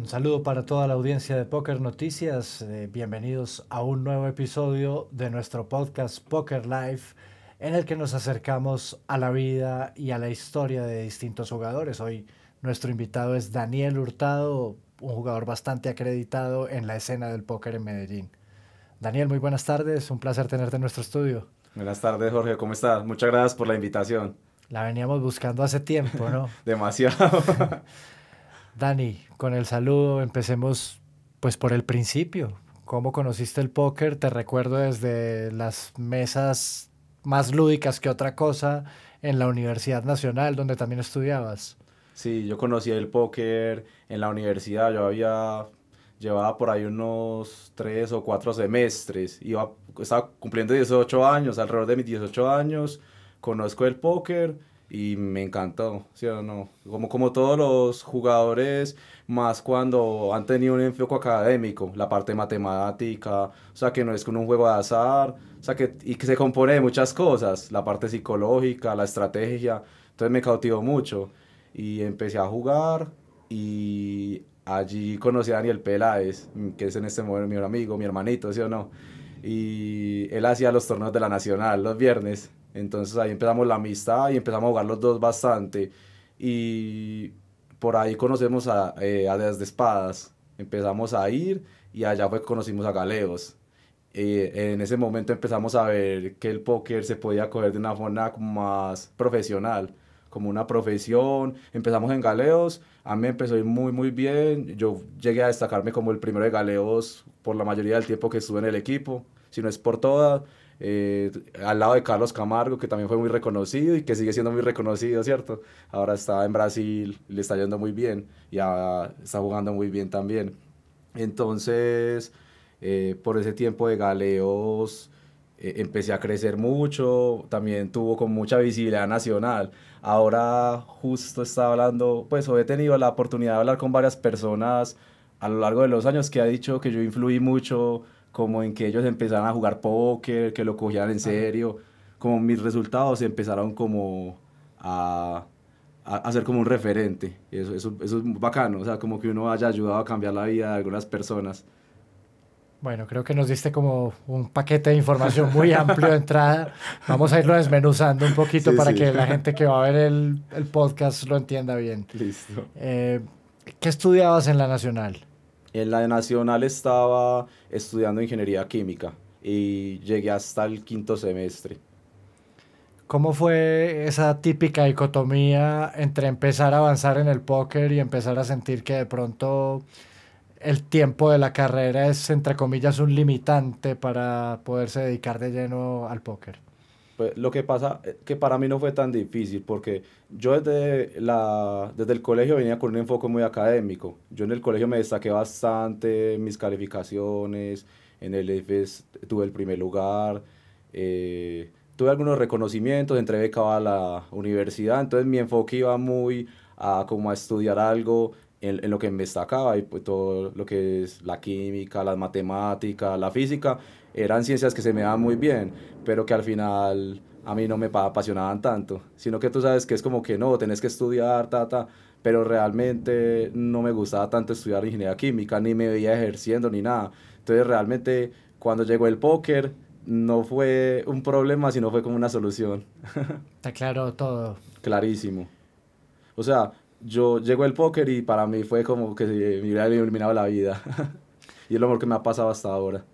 Un saludo para toda la audiencia de Poker Noticias. Eh, bienvenidos a un nuevo episodio de nuestro podcast Poker Life, en el que nos acercamos a la vida y a la historia de distintos jugadores. Hoy nuestro invitado es Daniel Hurtado, un jugador bastante acreditado en la escena del póker en Medellín. Daniel, muy buenas tardes. Un placer tenerte en nuestro estudio. Buenas tardes, Jorge. ¿Cómo estás? Muchas gracias por la invitación. La veníamos buscando hace tiempo, ¿no? Demasiado. Dani, con el saludo empecemos pues por el principio. ¿Cómo conociste el póker? Te recuerdo desde las mesas más lúdicas que otra cosa en la Universidad Nacional, donde también estudiabas. Sí, yo conocí el póker en la universidad. Yo había llevado por ahí unos tres o cuatro semestres. Iba, estaba cumpliendo 18 años, alrededor de mis 18 años. Conozco el póker y me encantó, ¿sí o no? Como, como todos los jugadores, más cuando han tenido un enfoque académico, la parte matemática, o sea, que no es con un juego de azar, o sea, que, y que se compone de muchas cosas, la parte psicológica, la estrategia, entonces me cautivó mucho y empecé a jugar y allí conocí a Daniel Peláez, que es en este momento mi amigo, mi hermanito, ¿sí o no? Y él hacía los torneos de la Nacional los viernes entonces ahí empezamos la amistad y empezamos a jugar los dos bastante. Y por ahí conocemos a, eh, a Espadas. Empezamos a ir y allá fue que conocimos a Galeos. Eh, en ese momento empezamos a ver que el póker se podía coger de una forma más profesional, como una profesión. Empezamos en Galeos, a mí me empezó a ir muy, muy bien. Yo llegué a destacarme como el primero de Galeos por la mayoría del tiempo que estuve en el equipo, si no es por todas eh, al lado de Carlos Camargo, que también fue muy reconocido y que sigue siendo muy reconocido, ¿cierto? Ahora está en Brasil, le está yendo muy bien y está jugando muy bien también. Entonces, eh, por ese tiempo de galeos eh, empecé a crecer mucho, también tuvo con mucha visibilidad nacional. Ahora justo estaba hablando, pues he tenido la oportunidad de hablar con varias personas a lo largo de los años que ha dicho que yo influí mucho como en que ellos empezaran a jugar póker, que lo cogían en serio, como mis resultados empezaron como a, a, ser como un referente. eso, eso, eso es bacano, o sea, como que uno haya ayudado a cambiar la vida de algunas personas. Bueno, creo que nos diste como un paquete de información muy amplio de entrada. Vamos a irlo desmenuzando un poquito para que la gente que va a ver el, el podcast lo entienda bien. Listo. Eh, ¿Qué estudiabas en la Nacional? En la Nacional estaba estudiando ingeniería química y llegué hasta el quinto semestre. ¿Cómo fue esa típica dicotomía entre empezar a avanzar en el póker y empezar a sentir que de pronto el tiempo de la carrera es, entre comillas, un limitante para poderse dedicar de lleno al póker? Pues, lo que pasa eh, que para mí no fue tan difícil porque yo desde, la, desde el colegio venía con un enfoque muy académico. Yo en el colegio me destaqué bastante, mis calificaciones, en el EFES tuve el primer lugar, eh, tuve algunos reconocimientos, entré beca a la universidad, entonces mi enfoque iba muy a como a estudiar algo en, en lo que me destacaba y pues, todo lo que es la química, las matemáticas, la física, eran ciencias que se me daban muy bien, pero que al final a mí no me apasionaban tanto, sino que tú sabes que es como que no, tenés que estudiar, ta, ta, pero realmente no me gustaba tanto estudiar ingeniería química, ni me veía ejerciendo, ni nada. Entonces realmente cuando llegó el póker, no fue un problema, sino fue como una solución. Está claro todo. Clarísimo. O sea, yo llego el póker y para mí fue como que me hubiera iluminado la vida. y es lo mejor que me ha pasado hasta ahora.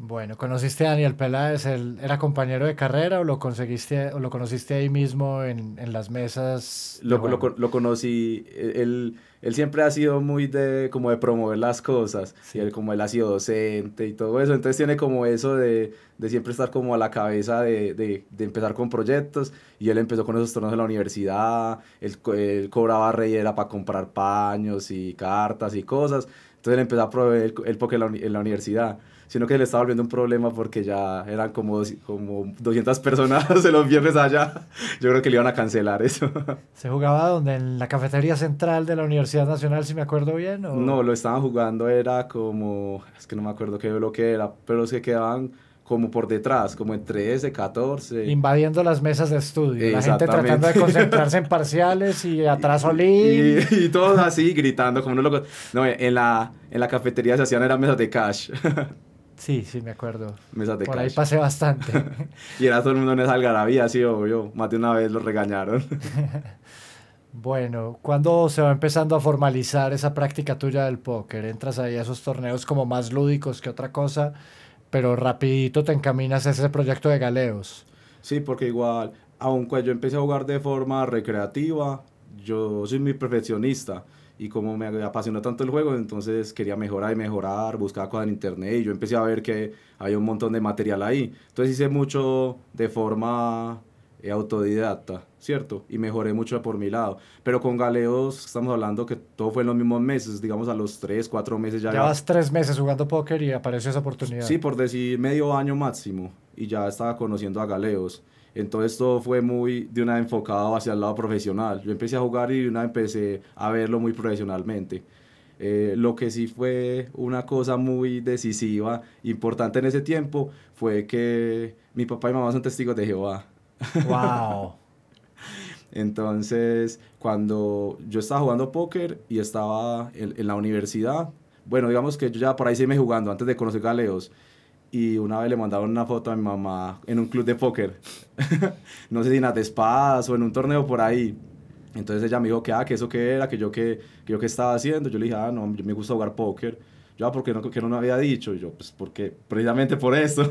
Bueno, ¿conociste a Daniel Peláez? ¿Él ¿Era compañero de carrera o lo conseguiste o lo conociste ahí mismo en, en las mesas? Lo, lo, lo, conocí, e, él, él siempre ha sido muy de como de promover las cosas, él, como él ha sido docente y todo eso, entonces tiene como eso de, de siempre estar como a la cabeza de, de, de, empezar con proyectos y él empezó con esos tronos en la universidad, él, él cobraba reyera para comprar paños y cartas y cosas, entonces él empezó a proveer el, porque poker en la universidad sino que le estaba volviendo un problema porque ya eran como, como 200 personas en los viernes allá. Yo creo que le iban a cancelar eso. ¿Se jugaba donde en la cafetería central de la Universidad Nacional, si me acuerdo bien? No, lo estaban jugando, era como, es que no me acuerdo qué que era, pero se quedaban como por detrás, como en 13, 14. Invadiendo las mesas de estudio. La gente tratando de concentrarse en parciales y atrás Y, y, todos así gritando como unos locos. No, en la, en la cafetería se hacían eran mesas de cash. Sí, sí, me acuerdo. Por ahí pasé bastante. y era todo el mundo en esa algarabía, sí, obvio. Más de una vez lo regañaron. bueno, ¿cuándo se va empezando a formalizar esa práctica tuya del póker? Entras ahí a esos torneos como más lúdicos que otra cosa, pero rapidito te encaminas a ese proyecto de galeos. Sí, porque igual, aunque yo empecé a jugar de forma recreativa, yo soy muy perfeccionista y como me apasionó tanto el juego, entonces quería mejorar y mejorar, buscaba cosas en internet y yo empecé a ver que había un montón de material ahí. Entonces hice mucho de forma eh, autodidacta, ¿cierto? Y mejoré mucho por mi lado. Pero con Galeos estamos hablando que todo fue en los mismos meses, digamos a los tres, cuatro meses ya. Llevas tres meses jugando póker y apareció esa oportunidad. Sí, por decir medio año máximo y ya estaba conociendo a Galeos. Entonces todo fue muy de una enfocado hacia el lado profesional. Yo empecé a jugar y de una empecé a verlo muy profesionalmente. Eh, lo que sí fue una cosa muy decisiva, importante en ese tiempo, fue que mi papá y mamá son testigos de Jehová. ¡Wow! Entonces, cuando yo estaba jugando póker y estaba en, la universidad, bueno, digamos que yo ya para ahí jugando antes de conocer Galeos y una vez le mandaron una foto a mi mamá en un club de póker. no sé si en las espadas o en un torneo por ahí. Entonces ella me dijo que, ah, que eso qué era, que yo qué, que yo qué estaba haciendo. Yo le dije, ah, no, yo me gusta jugar póker. Yo, ah, ¿por qué no, que no me había dicho? Y yo, pues porque, precisamente por eso.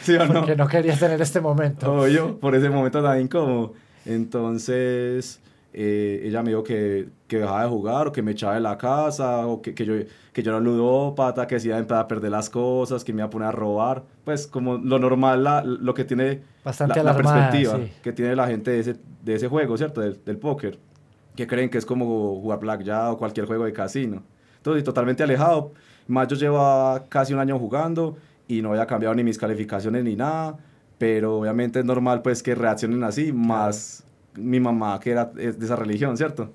¿Sí o no? Porque no quería tener este momento. yo por ese momento tan incómodo. Entonces, eh, ella me dijo que, que, dejaba de jugar o que me echaba de la casa o que, que yo, que yo era ludópata, que se iba a empezar a perder las cosas, que me iba a poner a robar. Pues como lo normal, la, lo que tiene Bastante la, perspectiva que tiene la gente de ese, de ese juego, ¿cierto? Del, póker. Que creen que es como jugar blackjack o cualquier juego de casino. Entonces, totalmente alejado. Más yo llevo casi un año jugando y no había cambiado ni mis calificaciones ni nada. Pero obviamente es normal pues que reaccionen así, más mi mamá, que era de esa religión, ¿cierto?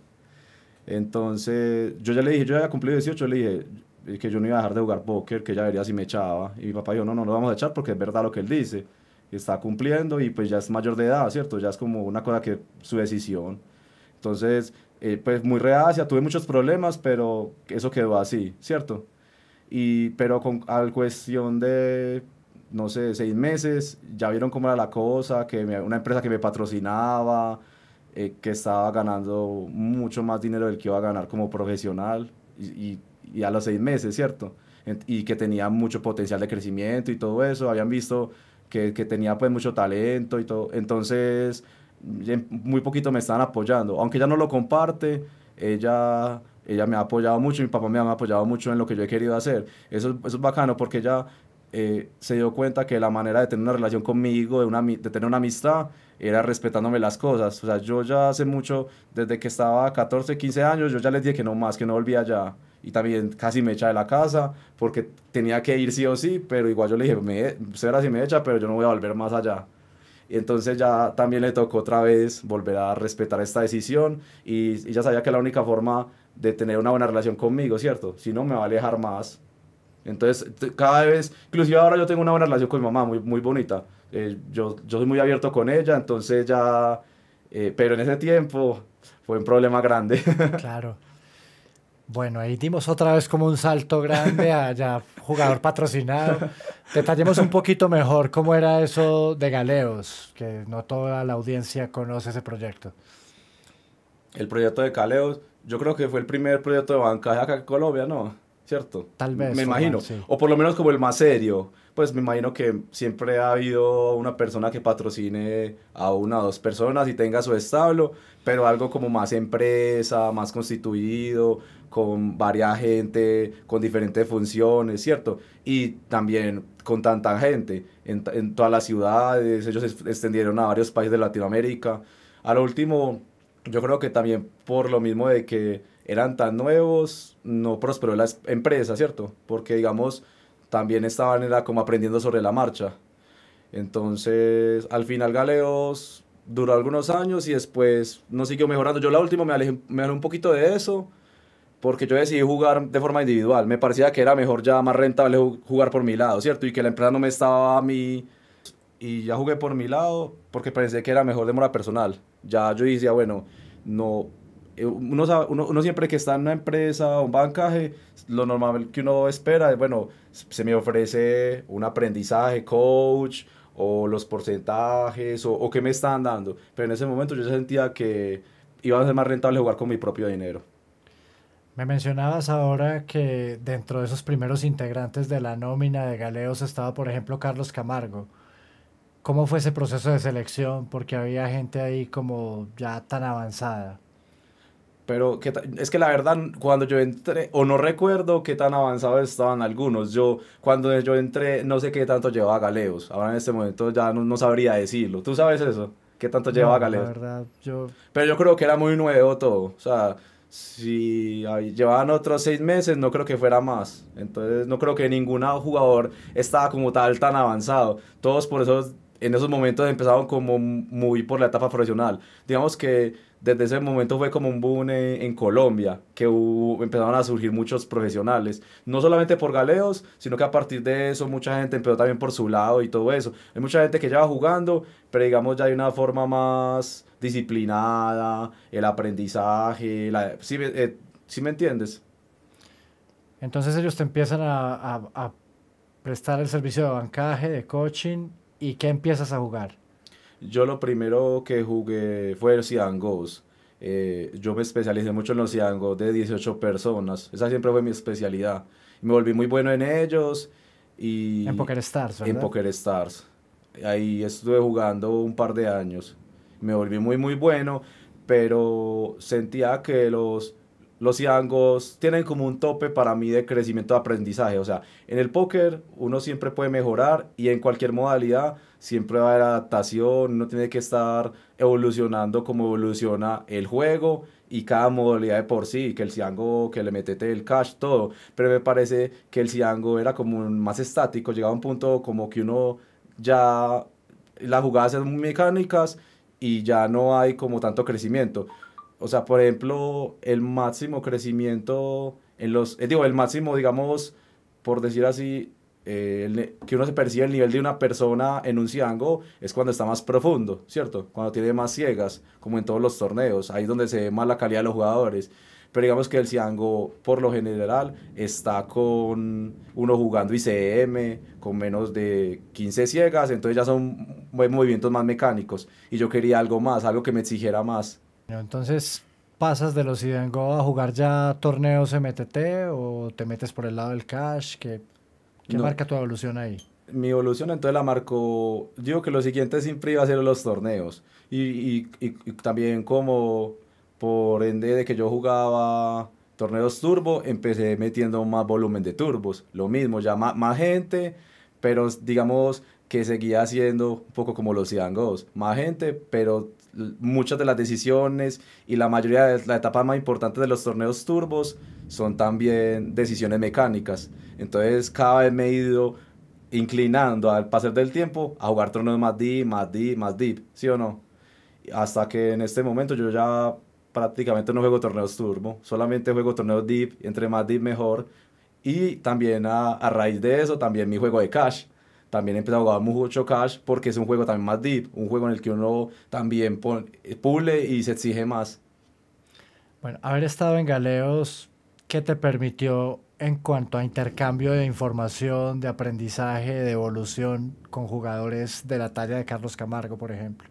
Entonces, yo ya le dije, yo ya había cumplido 18, le dije eh, que yo no iba a dejar de jugar póker, que ya vería si me echaba. Y mi papá dijo, no, no, no lo vamos a echar porque es verdad lo que él dice. Está cumpliendo y pues ya es mayor de edad, ¿cierto? Ya es como una cosa que su decisión. Entonces, eh, pues muy reacia, tuve muchos problemas, pero eso quedó así, ¿cierto? Y, pero con al cuestión de no sé, seis meses, ya vieron cómo era la cosa, que una empresa que me patrocinaba, eh, que estaba ganando mucho más dinero del que iba a ganar como profesional, y, a los seis meses, ¿cierto? y que tenía mucho potencial de crecimiento y todo eso, habían visto que, tenía pues mucho talento y todo, entonces muy poquito me estaban apoyando, aunque ella no lo comparte, ella, ella me ha apoyado mucho, mi papá me ha apoyado mucho en lo que yo he querido hacer, eso, eso es bacano porque ella eh, se dio cuenta que la manera de tener una relación conmigo, de, una, de tener una amistad, era respetándome las cosas. O sea, yo ya hace mucho, desde que estaba 14, 15 años, yo ya les dije que no más, que no volvía allá. Y también casi me echa de la casa porque tenía que ir sí o sí, pero igual yo le dije, me, si me echa, pero yo no voy a volver más allá. Y entonces ya también le tocó otra vez volver a respetar esta decisión y, y ya sabía que la única forma de tener una buena relación conmigo, ¿cierto? Si no, me va a alejar más entonces, cada vez, inclusive ahora yo tengo una buena relación con mi mamá, muy, muy bonita. Eh, yo, soy muy abierto con ella, entonces ya, eh, pero en ese tiempo fue un problema grande. Claro. Bueno, ahí dimos otra vez como un salto grande a ya jugador patrocinado. Detallemos un poquito mejor cómo era eso de Galeos, que no toda la audiencia conoce ese proyecto. El proyecto de Galeos, yo creo que fue el primer proyecto de bancaje acá en Colombia, ¿no? ¿cierto? Tal vez. Me imagino. O por lo menos como el más serio. Pues me imagino que siempre ha habido una persona que patrocine a una o dos personas y tenga su establo, pero algo como más empresa, más constituido, con varias gente, con diferentes funciones, ¿cierto? Y también con tanta gente en, en todas las ciudades, ellos se extendieron a varios países de Latinoamérica. A lo último, yo creo que también por lo mismo de que eran tan nuevos, no prosperó la empresa, ¿cierto? Porque, digamos, también estaban era como aprendiendo sobre la marcha. Entonces, al final Galeos duró algunos años y después no siguió mejorando. Yo la última me alejé, me un poquito de eso porque yo decidí jugar de forma individual. Me parecía que era mejor ya más rentable jugar por mi lado, ¿cierto? Y que la empresa no me estaba a mí y ya jugué por mi lado porque pensé que era mejor de personal. Ya yo decía, bueno, no eh, uno, siempre que está en una empresa o un bancaje, lo normal que uno espera es, bueno, se me ofrece un aprendizaje, coach, o los porcentajes, o, o qué me están dando. Pero en ese momento yo sentía que iba a ser más rentable jugar con mi propio dinero. Me mencionabas ahora que dentro de esos primeros integrantes de la nómina de Galeos estaba, por ejemplo, Carlos Camargo. ¿Cómo fue ese proceso de selección? Porque había gente ahí como ya tan avanzada. Pero que es que la verdad, cuando yo entré, o no recuerdo qué tan avanzados estaban algunos. Yo, cuando yo entré, no sé qué tanto llevaba Galeos. Ahora en este momento ya no, sabría decirlo. ¿Tú sabes eso? ¿Qué tanto llevaba Galeos? La verdad, yo... Pero yo creo que era muy nuevo todo. O sea, si llevaban otros seis meses, no creo que fuera más. Entonces, no creo que ningún jugador estaba como tal tan avanzado. Todos por eso, en esos momentos empezaron como muy por la etapa profesional. Digamos que desde ese momento fue como un boom en, Colombia, que empezaron a surgir muchos profesionales, no solamente por galeos, sino que a partir de eso mucha gente empezó también por su lado y todo eso. Hay mucha gente que ya va jugando, pero digamos ya hay una forma más disciplinada, el aprendizaje, la, ¿sí, me eh, entiendes? Entonces ellos te empiezan a, a prestar el servicio de bancaje, de coaching, ¿y qué empiezas a jugar? Yo lo primero que jugué fue el ciangos eh, yo me especialicé mucho en los ciangos de 18 personas. Esa siempre fue mi especialidad. Me volví muy bueno en ellos. Y en Poker Stars, ¿verdad? En Poker Stars. Ahí estuve jugando un par de años. Me volví muy, muy bueno, pero sentía que los, los tienen como un tope para mí de crecimiento de aprendizaje. O sea, en el póker uno siempre puede mejorar y en cualquier modalidad siempre va a haber adaptación, uno tiene que estar evolucionando como evoluciona el juego y cada modalidad de por sí, que el Ciango, que le metete el cash, todo. Pero me parece que el Ciango era como más estático, llegaba a un punto como que uno ya las jugadas muy mecánicas y ya no hay como tanto crecimiento. O sea, por ejemplo, el máximo crecimiento en los, eh, digo, el máximo, digamos, por decir así, eh, que uno se percibe el nivel de una persona en un ciango es cuando está más profundo, ¿cierto? Cuando tiene más ciegas, como en todos los torneos, ahí es donde se ve más la calidad de los jugadores. Pero digamos que el ciango, por lo general, está con uno jugando ICM, con menos de 15 ciegas, entonces ya son movimientos más mecánicos. Y yo quería algo más, algo que me exigiera más. Entonces, pasas de los ciango a jugar ya torneos MTT o te metes por el lado del cash? Que ¿Qué marca tu evolución ahí? Mi evolución entonces la marcó, digo que lo siguiente siempre iba a ser los torneos y, también como por ende de que yo jugaba torneos turbo, empecé metiendo más volumen de turbos, lo mismo, ya más, gente, pero digamos que seguía siendo un poco como los Ciangos, más gente, pero muchas de las decisiones y la mayoría de la etapa más importante de los torneos turbos son también decisiones mecánicas. Entonces cada vez me he ido inclinando al pasar del tiempo a jugar torneos más deep, más deep, más deep, ¿sí o no? Hasta que en este momento yo ya prácticamente no juego torneos turbo, solamente juego torneos deep, entre más deep mejor. Y también a raíz de eso, también mi juego de cash también empezado a jugar mucho Cash porque es un juego también más deep, un juego en el que uno también pone, pule y se exige más. Bueno, haber estado en Galeos, ¿qué te permitió en cuanto a intercambio de información, de aprendizaje, de evolución con jugadores de la talla de Carlos Camargo, por ejemplo?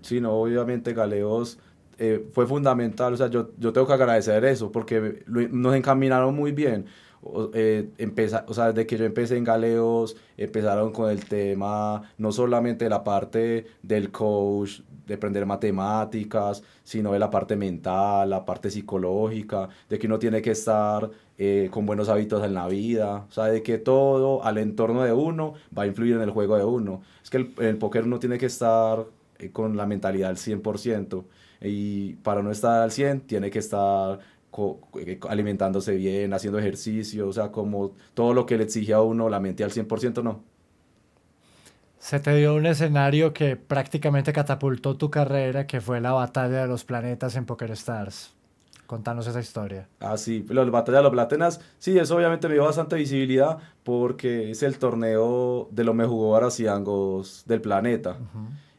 Sí, no, obviamente Galeos eh, fue fundamental, o sea, yo, yo tengo que agradecer eso porque nos encaminaron muy bien o, eh, o sea, desde que yo empecé en Galeos, empezaron con el tema no solamente de la parte del coach, de aprender matemáticas, sino de la parte mental, la parte psicológica, de que uno tiene que estar eh, con buenos hábitos en la vida, o sea, de que todo al entorno de uno va a influir en el juego de uno. Es que el, el póker uno tiene que estar eh, con la mentalidad al 100%, y para no estar al 100 tiene que estar eh, alimentándose bien, haciendo ejercicio, o sea, como todo lo que le exige a uno la mente al 100%, no. Se te dio un escenario que prácticamente catapultó tu carrera, que fue la batalla de los planetas en Poker Stars. Contanos esa historia. Ah, sí, la batalla de los platenas, sí, eso obviamente me dio bastante visibilidad porque es el torneo de los mejores jugadores del planeta.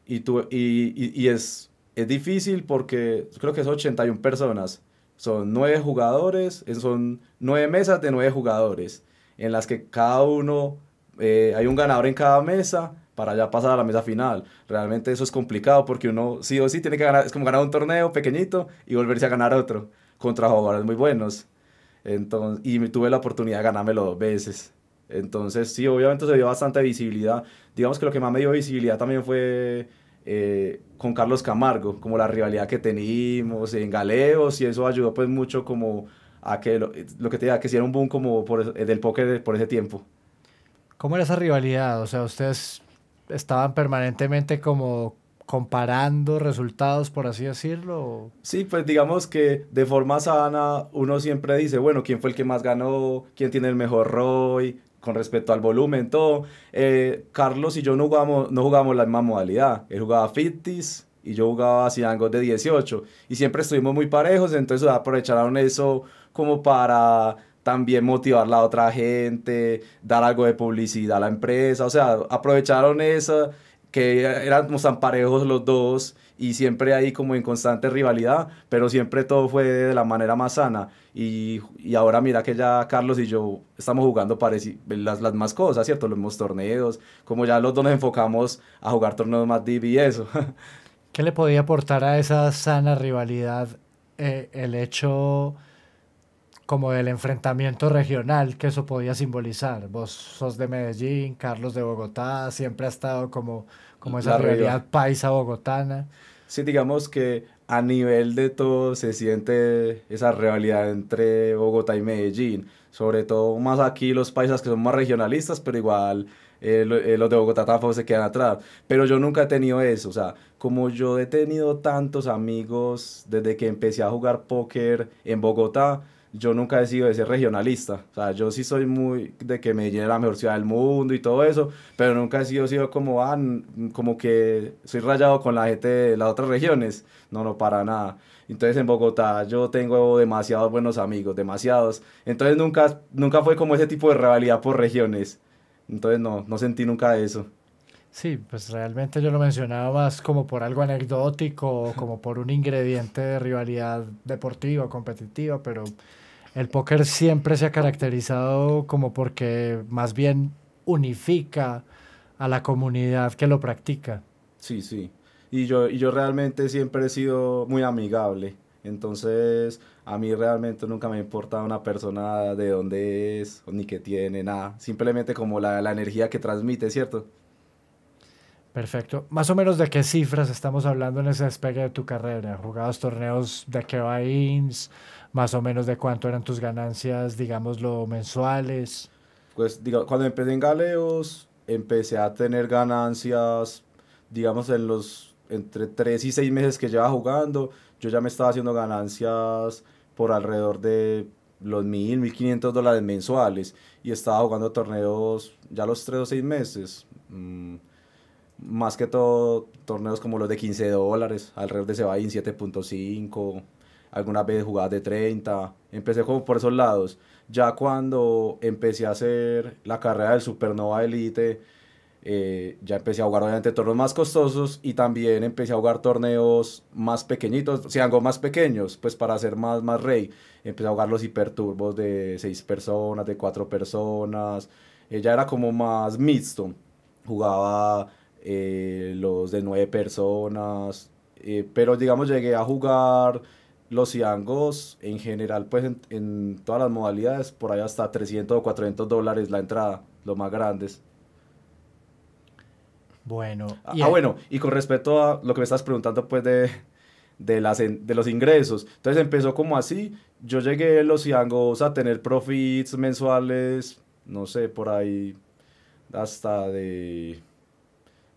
y, tú y, y, es, es difícil porque creo que son 81 personas son nueve jugadores, son nueve mesas de nueve jugadores, en las que cada uno, eh, hay un ganador en cada mesa para ya pasar a la mesa final. Realmente eso es complicado porque uno sí o sí tiene que ganar, es como ganar un torneo pequeñito y volverse a ganar otro contra jugadores muy buenos. Entonces, y tuve la oportunidad de ganármelo dos veces. Entonces, sí, obviamente se dio bastante visibilidad. Digamos que lo que más me dio visibilidad también fue eh, con Carlos Camargo, como la rivalidad que teníamos en Galeos y eso ayudó pues mucho como a que lo, eh, que te diga, que hiciera un boom como por, eh, del póker por ese tiempo. ¿Cómo era esa rivalidad? O sea, ustedes estaban permanentemente como comparando resultados, por así decirlo? Sí, pues digamos que de forma sana uno siempre dice, bueno, ¿quién fue el que más ganó? ¿Quién tiene el mejor ROI? con respecto al volumen, todo. Eh, Carlos y yo no jugamos, no jugamos la misma modalidad. Él jugaba 50 y yo jugaba Ciangos de 18. Y siempre estuvimos muy parejos, entonces aprovecharon eso como para también motivar a la otra gente, dar algo de publicidad a la empresa. O sea, aprovecharon eso que éramos tan parejos los dos y siempre ahí como en constante rivalidad, pero siempre todo fue de la manera más sana. Y, y ahora mira que ya Carlos y yo estamos jugando las, las más cosas, ¿cierto? Los mismos torneos, como ya los dos nos enfocamos a jugar torneos más div y eso. ¿Qué le podía aportar a esa sana rivalidad eh, el hecho como del enfrentamiento regional que eso podía simbolizar? Vos sos de Medellín, Carlos de Bogotá, siempre ha estado como como esa realidad paisa bogotana. Sí, digamos que a nivel de todo se siente esa realidad entre Bogotá y Medellín. Sobre todo más aquí los paisas que son más regionalistas, pero igual eh, eh, los de Bogotá tampoco se quedan atrás. Pero yo nunca he tenido eso. O sea, como yo he tenido tantos amigos desde que empecé a jugar póker en Bogotá, yo nunca he sido ese ser regionalista. O sea, yo sí soy muy de que Medellín es la mejor ciudad del mundo y todo eso, pero nunca he sido, sido como, ah, como que soy rayado con la gente de las otras regiones. No, no, para nada. Entonces en Bogotá yo tengo demasiados buenos amigos, demasiados. Entonces nunca, nunca fue como ese tipo de rivalidad por regiones. Entonces no, no sentí nunca eso. Sí, pues realmente yo lo mencionaba más como por algo anecdótico, como por un ingrediente de rivalidad deportiva, competitiva, pero el póker siempre se ha caracterizado como porque más bien unifica a la comunidad que lo practica. Sí, sí. Y yo, y yo realmente siempre he sido muy amigable. Entonces, a mí realmente nunca me importa una persona de dónde es, ni qué tiene, nada. Simplemente como la, energía que transmite, ¿cierto? Perfecto. Más o menos de qué cifras estamos hablando en ese despegue de tu carrera. Jugados torneos de que va más o menos de cuánto eran tus ganancias, digámoslo, mensuales. Pues digo, cuando empecé en Galeos, empecé a tener ganancias, digamos, en los entre 3 y 6 meses que llevaba jugando, yo ya me estaba haciendo ganancias por alrededor de los 1.000, 1.500 dólares mensuales y estaba jugando torneos ya los 3 o 6 meses. Mm, más que todo torneos como los de 15 dólares, alrededor de en 7.5 algunas veces jugadas de 30, empecé como por esos lados. Ya cuando empecé a hacer la carrera del Supernova Elite, eh, ya empecé a jugar obviamente torneos más costosos y también empecé a jugar torneos más pequeñitos, si algo más pequeños, pues para ser más, más rey. Empecé a jugar los hiperturbos de 6 personas, de 4 personas, eh, ya era como más mixto. Jugaba eh, los de 9 personas, pero digamos llegué a jugar los Ciangos en general, pues en, todas las modalidades, por ahí hasta 300 o 400 dólares la entrada, los más grandes. Bueno. Ah, ah bueno, y con respecto a lo que me estás preguntando, pues de, de, las, de los ingresos. Entonces empezó como así, yo llegué los Ciangos a tener profits mensuales, no sé, por ahí hasta de,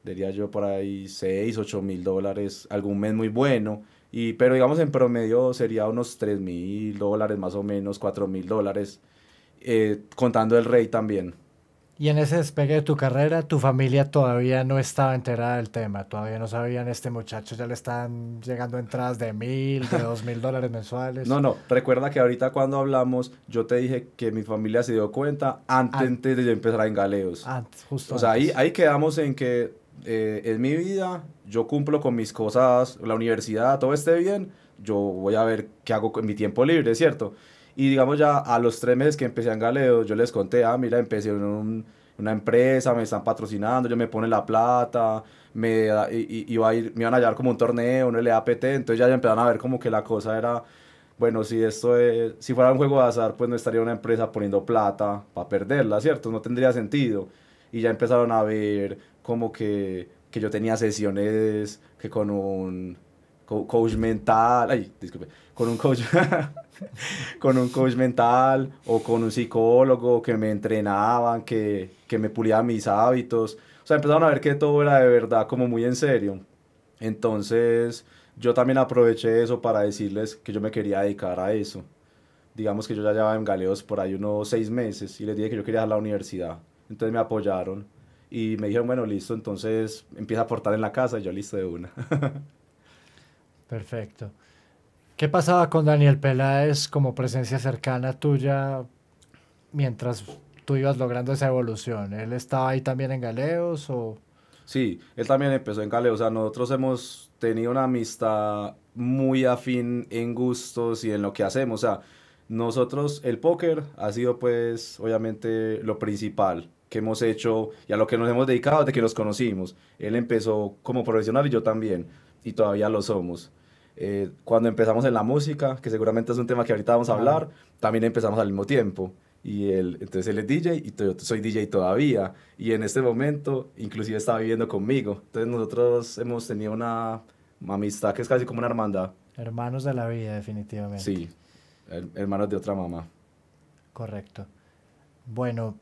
diría yo, por ahí 6, 8 mil dólares, algún mes muy bueno y, pero digamos en promedio sería unos 3 mil dólares más o menos, 4 mil dólares, eh, contando el rey también. Y en ese despegue de tu carrera, tu familia todavía no estaba enterada del tema, todavía no sabían, este muchacho ya le están llegando entradas de mil, de dos mil dólares mensuales. No, no, recuerda que ahorita cuando hablamos, yo te dije que mi familia se dio cuenta antes, de empezar en Galeos. Antes, justo. O sea, Ahí, ahí quedamos en que en eh, mi vida, yo cumplo con mis cosas, la universidad, todo esté bien, yo voy a ver qué hago con mi tiempo libre, ¿cierto? Y digamos ya a los tres meses que empecé en Galeo, yo les conté, ah, mira, empecé en una empresa, me están patrocinando, yo me pone la plata, me, y, iba a ir, me iban a llevar como un torneo, un LAPT, entonces ya, empezaron a ver como que la cosa era, bueno, si esto es, si fuera un juego de azar, pues no estaría una empresa poniendo plata para perderla, ¿cierto? No tendría sentido. Y ya empezaron a ver como que, que yo tenía sesiones que con un coach mental, ay, disculpe, con un coach, con un coach mental o con un psicólogo que me entrenaban, que, que me pulían mis hábitos. O sea, empezaron a ver que todo era de verdad, como muy en serio. Entonces, yo también aproveché eso para decirles que yo me quería dedicar a eso. Digamos que yo ya llevaba en Galeos por ahí unos seis meses y les dije que yo quería a la universidad. Entonces me apoyaron y me dijeron, bueno, listo, entonces empieza a portar en la casa y yo listo de una. Perfecto. ¿Qué pasaba con Daniel Peláez como presencia cercana tuya mientras tú ibas logrando esa evolución? ¿Él estaba ahí también en Galeos o...? Sí, él también empezó en Galeos. O sea, nosotros hemos tenido una amistad muy afín en gustos y en lo que hacemos. O sea, nosotros, el póker ha sido pues obviamente lo principal que hemos hecho y a lo que nos hemos dedicado desde que nos conocimos. Él empezó como profesional y yo también, y todavía lo somos. Eh, cuando empezamos en la música, que seguramente es un tema que ahorita vamos a hablar, también empezamos al mismo tiempo. Y él, entonces él es DJ y yo soy DJ todavía. Y en este momento inclusive está viviendo conmigo. Entonces nosotros hemos tenido una amistad que es casi como una hermandad. Hermanos de la vida, definitivamente. Sí, hermanos de otra mamá. Correcto. Bueno,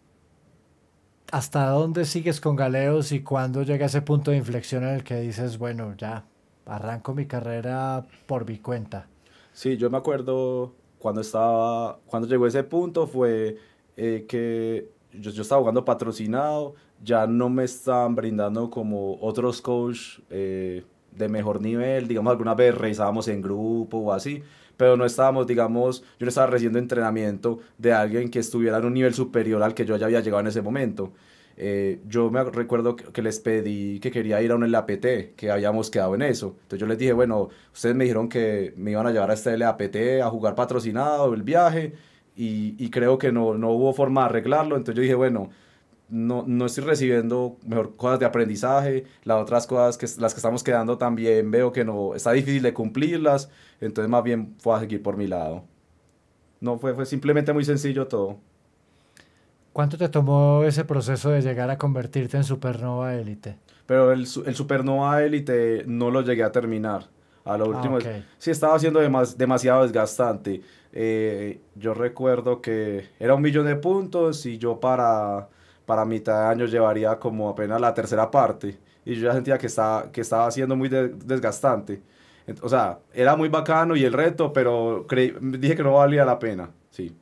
¿hasta dónde sigues con Galeos y cuándo llega ese punto de inflexión en el que dices, bueno, ya, arranco mi carrera por mi cuenta? Sí, yo me acuerdo cuando estaba, cuando llegó ese punto fue eh, que yo, estaba jugando patrocinado, ya no me estaban brindando como otros coaches eh, de mejor nivel, digamos alguna vez rezábamos en grupo o así, pero no estábamos, digamos, yo no estaba recibiendo entrenamiento de alguien que estuviera en un nivel superior al que yo ya había llegado en ese momento. Eh, yo me recuerdo que, que, les pedí que quería ir a un LAPT, que habíamos quedado en eso. Entonces yo les dije, bueno, ustedes me dijeron que me iban a llevar a este LAPT a jugar patrocinado el viaje y, y creo que no, no hubo forma de arreglarlo. Entonces yo dije, bueno, no, no estoy recibiendo mejor cosas de aprendizaje, las otras cosas que las que estamos quedando también veo que no está difícil de cumplirlas, entonces más bien fue a seguir por mi lado. No fue fue simplemente muy sencillo todo. ¿Cuánto te tomó ese proceso de llegar a convertirte en supernova élite? Pero el, el supernova élite no lo llegué a terminar. A lo ah, último, sí estaba siendo demas, demasiado desgastante. Eh, yo recuerdo que era un millón de puntos y yo para para mitad de año llevaría como apenas la tercera parte y yo ya sentía que estaba, que estaba siendo muy desgastante. O sea, era muy bacano y el reto, pero dije que no valía la pena, sí.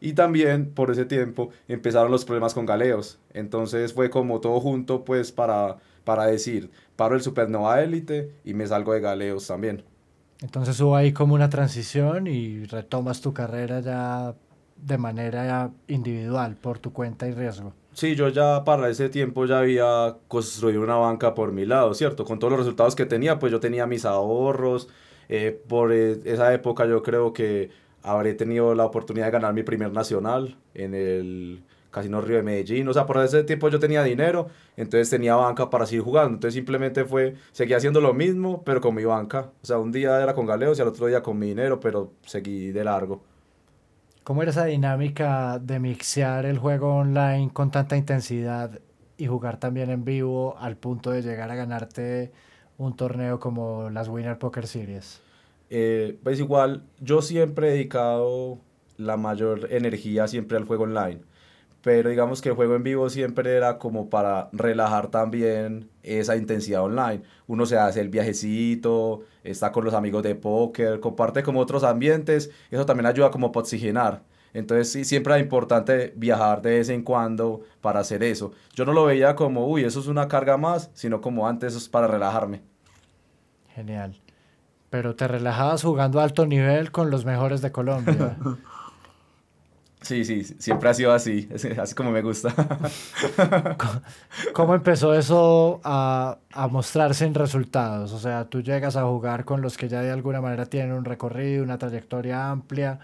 Y también por ese tiempo empezaron los problemas con Galeos. Entonces fue como todo junto, pues, para, para decir, paro el Supernova Élite y me salgo de Galeos también. Entonces hubo ahí como una transición y retomas tu carrera ya de manera individual, por tu cuenta y riesgo. Sí, yo ya para ese tiempo ya había construido una banca por mi lado, ¿cierto? Con todos los resultados que tenía, pues yo tenía mis ahorros. Eh, por e, esa época yo creo que habré tenido la oportunidad de ganar mi primer nacional en el Casino Río de Medellín. O sea, por ese tiempo yo tenía dinero, entonces tenía banca para seguir jugando. Entonces simplemente fue, seguí haciendo lo mismo, pero con mi banca. O sea, un día era con galeos y al otro día con mi dinero, pero seguí de largo. ¿Cómo era esa dinámica de mixear el juego online con tanta intensidad y jugar también en vivo al punto de llegar a ganarte un torneo como las Winner Poker Series? Eh, pues igual, yo siempre he dedicado la mayor energía siempre al juego online pero digamos que el juego en vivo siempre era como para relajar también esa intensidad online. Uno se hace el viajecito, está con los amigos de póker, comparte con otros ambientes, eso también ayuda como para oxigenar. Entonces sí, siempre es importante viajar de vez en cuando para hacer eso. Yo no lo veía como, uy, eso es una carga más, sino como antes eso es para relajarme. Genial. Pero te relajabas jugando a alto nivel con los mejores de Colombia. Sí, sí, siempre ha sido así, así como me gusta. ¿Cómo empezó eso a, mostrarse en resultados? O sea, tú llegas a jugar con los que ya de alguna manera tienen un recorrido, una trayectoria amplia.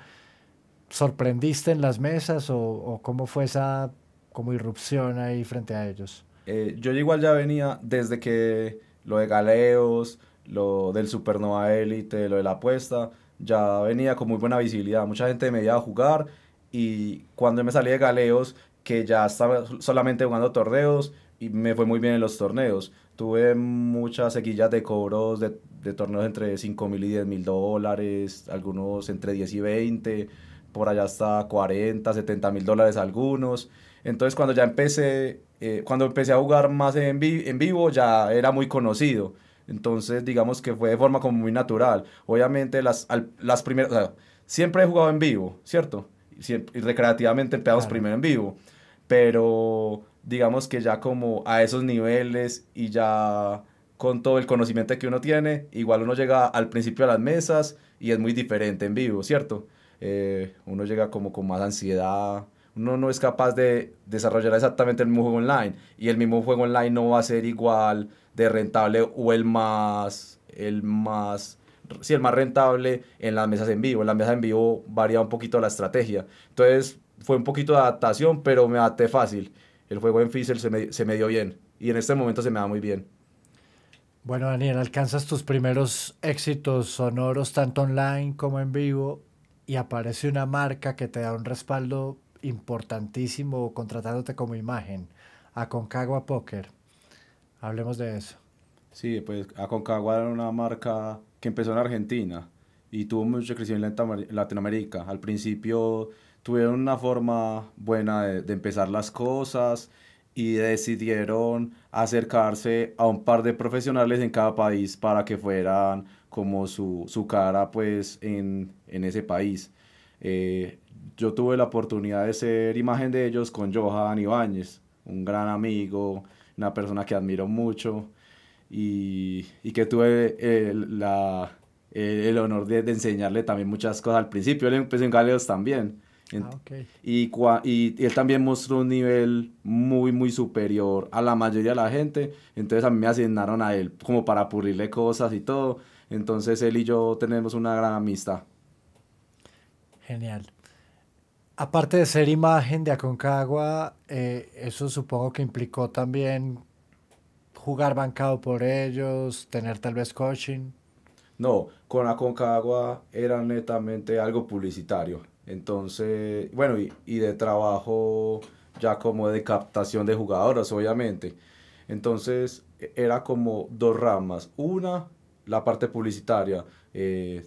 ¿Sorprendiste en las mesas o, cómo fue esa como irrupción ahí frente a ellos? Eh, yo igual ya venía desde que lo de Galeos, lo del Supernova Elite, lo de la apuesta, ya venía con muy buena visibilidad. Mucha gente me iba a jugar y cuando me salí de Galeos, que ya estaba solamente jugando torneos, y me fue muy bien en los torneos. Tuve muchas sequillas de cobros de, torneos entre 5 mil y 10 mil dólares, algunos entre 10 y 20, por allá hasta 40, 70 mil dólares algunos. Entonces cuando ya empecé, eh, cuando empecé a jugar más en, en vivo ya era muy conocido. Entonces digamos que fue de forma como muy natural. Obviamente las, las primeras, siempre he jugado en vivo, ¿cierto? y recreativamente empezamos primero en vivo. Pero digamos que ya como a esos niveles y ya con todo el conocimiento que uno tiene, igual uno llega al principio a las mesas y es muy diferente en vivo, ¿cierto? Eh, uno llega como con más ansiedad, uno no es capaz de desarrollar exactamente el mismo juego online y el mismo juego online no va a ser igual de rentable o el más, el más si el más rentable en las mesas en vivo. En las mesas en vivo varía un poquito la estrategia. Entonces fue un poquito de adaptación, pero me adapté fácil. El juego en Fizzle se me, se me dio bien y en este momento se me da muy bien. Bueno, Daniel, alcanzas tus primeros éxitos sonoros tanto online como en vivo y aparece una marca que te da un respaldo importantísimo contratándote como imagen, a Concagua Poker. Hablemos de eso. Sí, pues Aconcagua era una marca que empezó en Argentina y tuvo mucha crecimiento en Latinoamérica. Al principio tuvieron una forma buena de, empezar las cosas y decidieron acercarse a un par de profesionales en cada país para que fueran como su, su cara pues en, ese país. Eh, yo tuve la oportunidad de ser imagen de ellos con Johan Ibáñez, un gran amigo, una persona que admiro mucho y, y que tuve eh, la, el honor de, enseñarle también muchas cosas. Al principio él empezó en Galeos también. Ah, y, y, él también mostró un nivel muy, muy superior a la mayoría de la gente. Entonces a mí me asignaron a él como para pulirle cosas y todo. Entonces él y yo tenemos una gran amistad. Genial. Aparte de ser imagen de Aconcagua, eh, eso supongo que implicó también jugar bancado por ellos, tener tal vez coaching. No, con Aconcagua era netamente algo publicitario. Entonces, bueno, y, de trabajo ya como de captación de jugadoras, obviamente. Entonces, e, era como dos ramas. Una, la parte publicitaria, eh,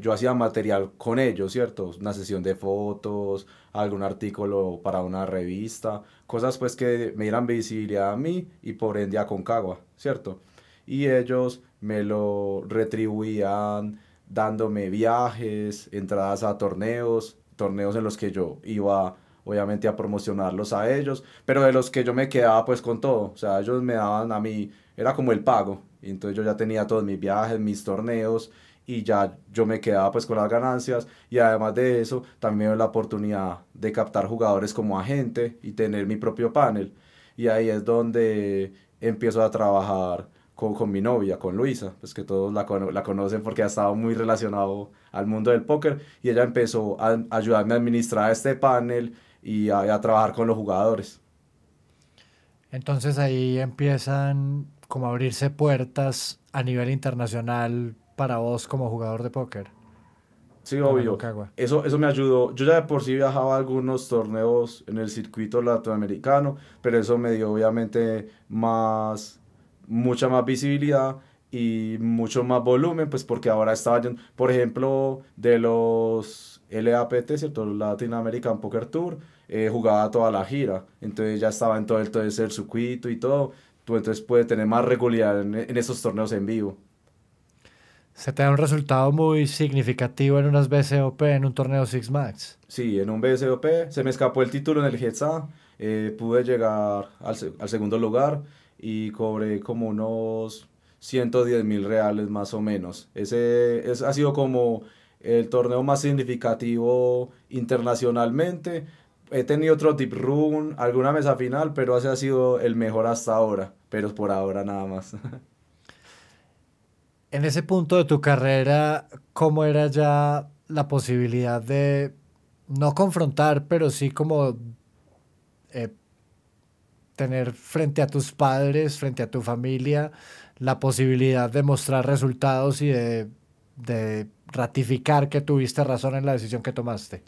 yo hacía material con ellos, ¿cierto? Una sesión de fotos, algún artículo para una revista, cosas pues que me dieran visibilidad a mí y por ende a Concagua, ¿cierto? Y ellos me lo retribuían dándome viajes, entradas a torneos, torneos en los que yo iba obviamente a promocionarlos a ellos, pero de los que yo me quedaba pues con todo, o sea, ellos me daban a mí, era como el pago, entonces yo ya tenía todos mis viajes, mis torneos, y ya yo me quedaba pues con las ganancias y además de eso también la oportunidad de captar jugadores como agente y tener mi propio panel y ahí es donde empiezo a trabajar con, con mi novia, con Luisa, pues que todos la, la, conocen porque ha estado muy relacionado al mundo del póker y ella empezó a, ayudarme a administrar este panel y a, a trabajar con los jugadores. Entonces ahí empiezan como a abrirse puertas a nivel internacional para vos como jugador de póker? Sí, obvio. Eso, eso me ayudó. Yo ya de por sí viajaba a algunos torneos en el circuito latinoamericano, pero eso me dio obviamente más, mucha más visibilidad y mucho más volumen, pues porque ahora estaba, por ejemplo, de los LAPT, ¿cierto? Latin American Poker Tour, eh, jugaba toda la gira, entonces ya estaba en todo el, todo el circuito y todo, entonces puede tener más regularidad en esos torneos en vivo se te da un resultado muy significativo en unas BCOP, en un torneo Six Max. Sí, en un BCOP se me escapó el título en el GETSA, eh, pude llegar al, segundo lugar y cobré como unos 110 mil reales más o menos. Ese es, ha sido como el torneo más significativo internacionalmente. He tenido otro Deep run, alguna mesa final, pero ese ha sido el mejor hasta ahora, pero por ahora nada más. En ese punto de tu carrera, ¿cómo era ya la posibilidad de no confrontar, pero sí como eh, tener frente a tus padres, frente a tu familia, la posibilidad de mostrar resultados y de ratificar que tuviste razón en la decisión que tomaste?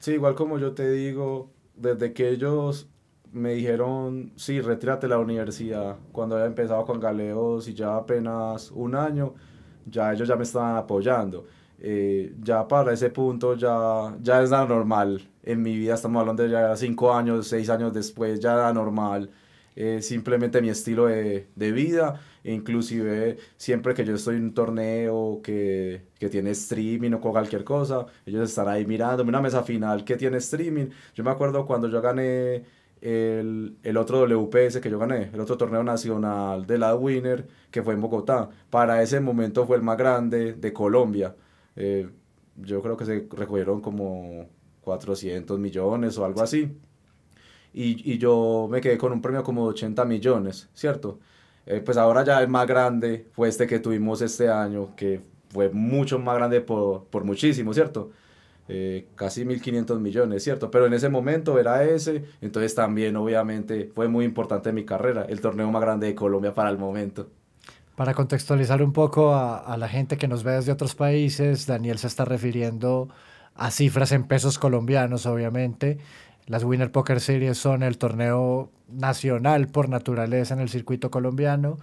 Sí, igual como yo te digo, desde que ellos me dijeron, sí, retírate de la universidad. Cuando había empezado con Galeos y ya apenas un año, ya ellos ya me estaban apoyando. Eh, ya para ese punto ya, ya es normal. En mi vida estamos hablando de ya cinco años, seis años después, ya era normal. simplemente mi estilo de, vida, e inclusive siempre que yo estoy en un torneo que, que tiene streaming o cualquier cosa, ellos están ahí mirándome, una mesa final que tiene streaming. Yo me acuerdo cuando yo gané el, el, otro WPS que yo gané, el otro torneo nacional de la Winner, que fue en Bogotá. Para ese momento fue el más grande de Colombia. Eh, yo creo que se recogieron como 400 millones o algo así. Y, yo me quedé con un premio como de 80 millones, ¿cierto? Eh, pues ahora ya el más grande fue este que tuvimos este año, que fue mucho más grande por muchísimo, ¿cierto? Eh, casi 1.500 millones, ¿cierto? Pero en ese momento era ese, entonces también obviamente fue muy importante en mi carrera, el torneo más grande de Colombia para el momento. Para contextualizar un poco a, a la gente que nos ve desde otros países, Daniel se está refiriendo a cifras en pesos colombianos, obviamente. Las Winner Poker Series son el torneo nacional por naturaleza en el circuito colombiano.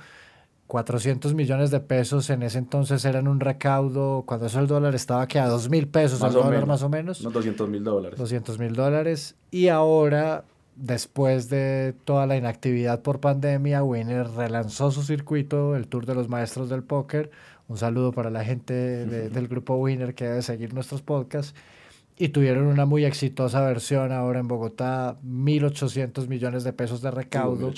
400 millones de pesos en ese entonces eran un recaudo, cuando eso el dólar estaba que a 2 mil pesos, más dólar más o menos. Unos 200 mil dólares. 200 mil dólares. Y ahora, después de toda la inactividad por pandemia, Winner relanzó su circuito, el Tour de los Maestros del Póker. Un saludo para la gente del grupo Winner que debe seguir nuestros podcasts. Y tuvieron una muy exitosa versión ahora en Bogotá, 1.800 millones de pesos de recaudo,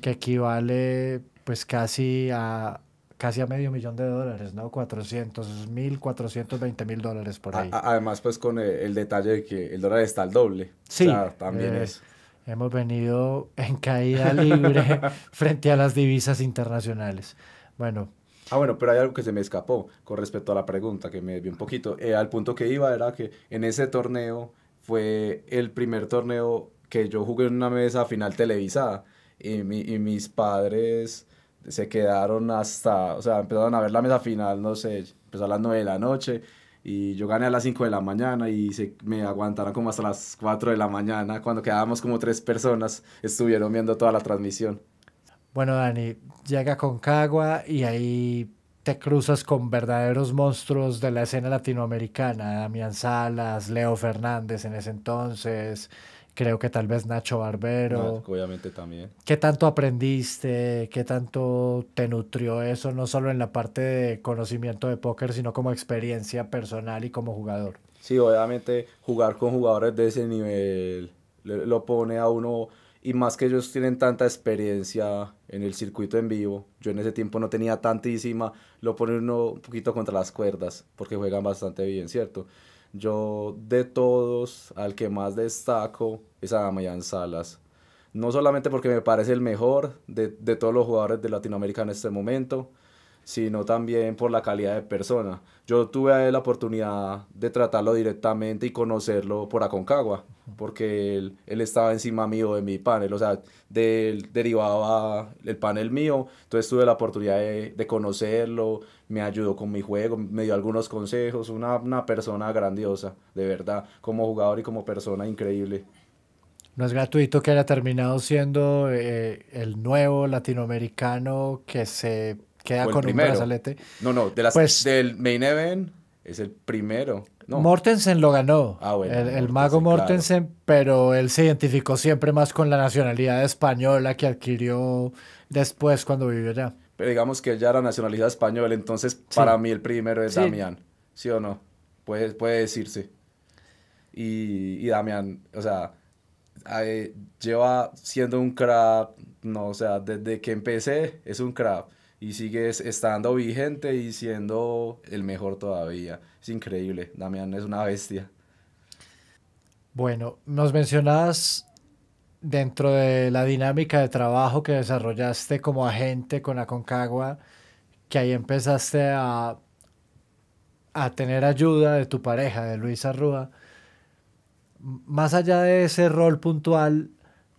que equivale pues casi a, casi a medio millón de dólares, ¿no? 400 mil, 420 mil dólares por ahí. además, pues con eh, el, detalle de que el dólar está al doble. Sí. O también eh, es. Hemos venido en caída libre frente a las divisas internacionales. Bueno. Ah, bueno, pero hay algo que se me escapó con respecto a la pregunta, que me desvió un poquito. Eh, al punto que iba era que en ese torneo fue el primer torneo que yo jugué en una mesa final televisada. Y, y mis padres se quedaron hasta, o sea, empezaron a ver la mesa final, no sé, empezó a las 9 de la noche y yo gané a las 5 de la mañana y se, me aguantaron como hasta las 4 de la mañana, cuando quedábamos como tres personas, estuvieron viendo toda la transmisión. Bueno, Dani, llega con Cagua y ahí te cruzas con verdaderos monstruos de la escena latinoamericana, Damián Salas, Leo Fernández en ese entonces, Creo que tal vez Nacho Barbero. obviamente también. ¿Qué tanto aprendiste? ¿Qué tanto te nutrió eso? No solo en la parte de conocimiento de póker, sino como experiencia personal y como jugador. Sí, obviamente jugar con jugadores de ese nivel lo pone a uno y más que ellos tienen tanta experiencia en el circuito en vivo, yo en ese tiempo no tenía tantísima, lo pone uno un poquito contra las cuerdas, porque juegan bastante bien, ¿cierto? Yo de todos, al que más destaco es a Damián Salas. No solamente porque me parece el mejor de todos los jugadores de Latinoamérica en este momento, sino también por la calidad de persona. Yo tuve la oportunidad de tratarlo directamente y conocerlo por Aconcagua, porque él, él estaba encima mío de mi panel, o sea, de derivaba el panel mío, entonces tuve la oportunidad de, conocerlo, me ayudó con mi juego, me dio algunos consejos, una, una persona grandiosa, de verdad, como jugador y como persona increíble. No es gratuito que haya terminado siendo eh, el nuevo latinoamericano que se queda con un brazalete. No, no, pues, del main event es el primero. Mortensen lo ganó, ah, el, mago Mortensen, pero él se identificó siempre más con la nacionalidad española que adquirió después cuando vivió allá. Pero digamos que ya era nacionalidad española, entonces para mí el primero es Damián, ¿sí o no? Puede, puede decirse. Y, y Damián, o sea, eh, lleva siendo un crap, no, o sea, desde que empecé es un crap y sigues estando vigente y siendo el mejor todavía. Es increíble, Damián es una bestia. Bueno, nos mencionas dentro de la dinámica de trabajo que desarrollaste como agente con Aconcagua, que ahí empezaste a, a tener ayuda de tu pareja, de Luisa Rúa. Más allá de ese rol puntual,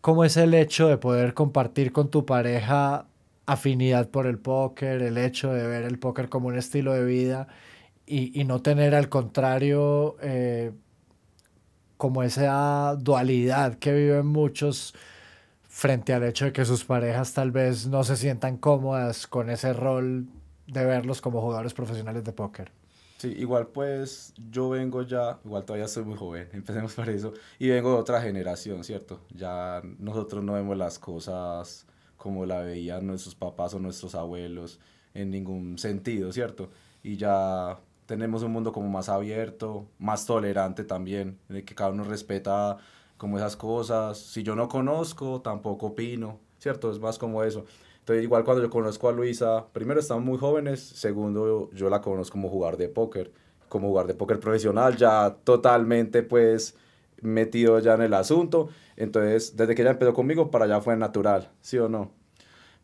¿cómo es el hecho de poder compartir con tu pareja afinidad por el póker, el hecho de ver el póker como un estilo de vida y, no tener al contrario eh, como esa dualidad que viven muchos frente al hecho de que sus parejas tal vez no se sientan cómodas con ese rol de verlos como jugadores profesionales de póker. Sí, igual pues yo vengo ya, igual todavía soy muy joven, empecemos por eso, y vengo de otra generación, ¿cierto? Ya nosotros no vemos las cosas como la veían nuestros papás o nuestros abuelos en ningún sentido, ¿cierto? Y ya tenemos un mundo como más abierto, más tolerante también, en que cada uno respeta como esas cosas. Si yo no conozco, tampoco opino, ¿cierto? Es más como eso. Entonces, igual cuando yo conozco a Luisa, primero están muy jóvenes, segundo yo la conozco como jugar de póker, como jugar de póker profesional, ya totalmente pues metido ya en el asunto. Entonces, desde que ella empezó conmigo, para allá fue natural, ¿sí o no?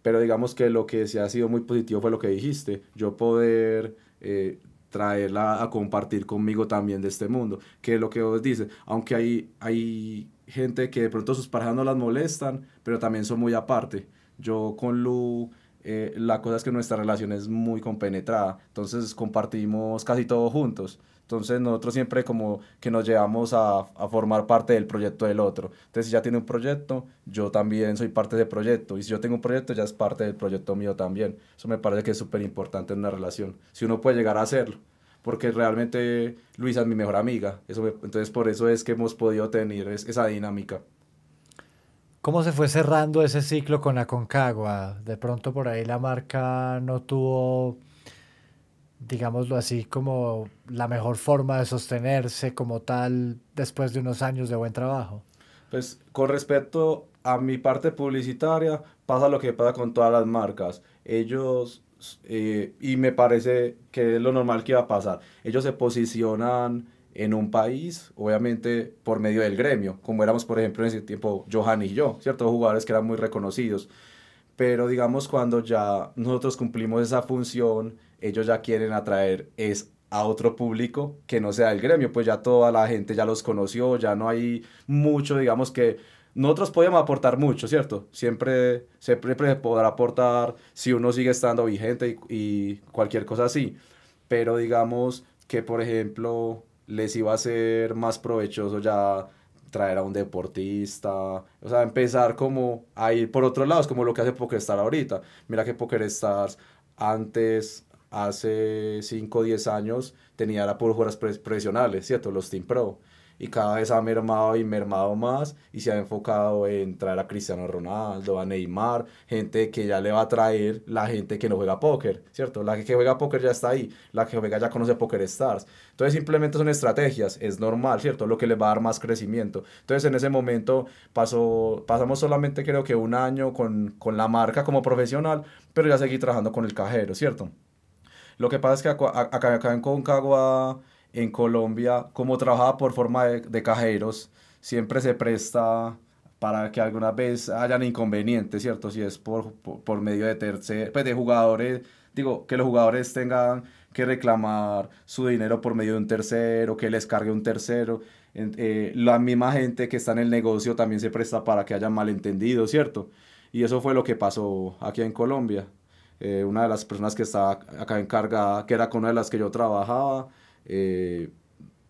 Pero digamos que lo que sí ha sido muy positivo fue lo que dijiste, yo poder eh, traerla a compartir conmigo también de este mundo, que es lo que vos dices, aunque hay, hay gente que de pronto sus parejas no las molestan, pero también son muy aparte. Yo con Lu, eh, la cosa es que nuestra relación es muy compenetrada, entonces compartimos casi todo juntos. Entonces nosotros siempre como que nos llevamos a, formar parte del proyecto del otro. Entonces si ya tiene un proyecto, yo también soy parte del proyecto. Y si yo tengo un proyecto, ya es parte del proyecto mío también. Eso me parece que es súper importante en una relación. Si uno puede llegar a hacerlo. Porque realmente Luisa es mi mejor amiga. Eso entonces por eso es que hemos podido tener esa dinámica. ¿Cómo se fue cerrando ese ciclo con Aconcagua? De pronto por ahí la marca no tuvo digámoslo así, como la mejor forma de sostenerse como tal después de unos años de buen trabajo? Pues con respecto a mi parte publicitaria, pasa lo que pasa con todas las marcas. Ellos, eh, y me parece que es lo normal que iba a pasar, ellos se posicionan en un país, obviamente por medio del gremio, como éramos por ejemplo en ese tiempo Johan y yo, ciertos jugadores que eran muy reconocidos. Pero digamos cuando ya nosotros cumplimos esa función ellos ya quieren atraer es a otro público que no sea el gremio, pues ya toda la gente ya los conoció, ya no hay mucho, digamos que nosotros podíamos aportar mucho, ¿cierto? Siempre, siempre se podrá aportar si uno sigue estando vigente y, cualquier cosa así. Pero digamos que, por ejemplo, les iba a ser más provechoso ya traer a un deportista, o sea, empezar como a ir por otros lados, como lo que hace PokerStars ahorita. Mira que PokerStars antes hace 5 o 10 años tenía era por jugadores profesionales, ¿cierto? Los Team Pro. Y cada vez ha mermado y mermado más y se ha enfocado en traer a Cristiano Ronaldo, a Neymar, gente que ya le va a traer la gente que no juega póker, ¿cierto? La que juega póker ya está ahí, la que juega ya conoce Poker Stars. Entonces simplemente son estrategias, es normal, ¿cierto? Lo que le va a dar más crecimiento. Entonces en ese momento pasó, pasamos solamente creo que un año con, con la marca como profesional, pero ya seguí trabajando con el cajero, ¿cierto? Lo que pasa es que acá, en Concagua, en Colombia, como trabajaba por forma de, cajeros, siempre se presta para que alguna vez hayan inconvenientes, ¿cierto? Si es por, por, medio de terceros pues de jugadores, digo, que los jugadores tengan que reclamar su dinero por medio de un tercero, que les cargue un tercero. Eh, la misma gente que está en el negocio también se presta para que haya malentendido, ¿cierto? Y eso fue lo que pasó aquí en Colombia. Eh, una de las personas que estaba acá encargada, que era con una de las que yo trabajaba, eh,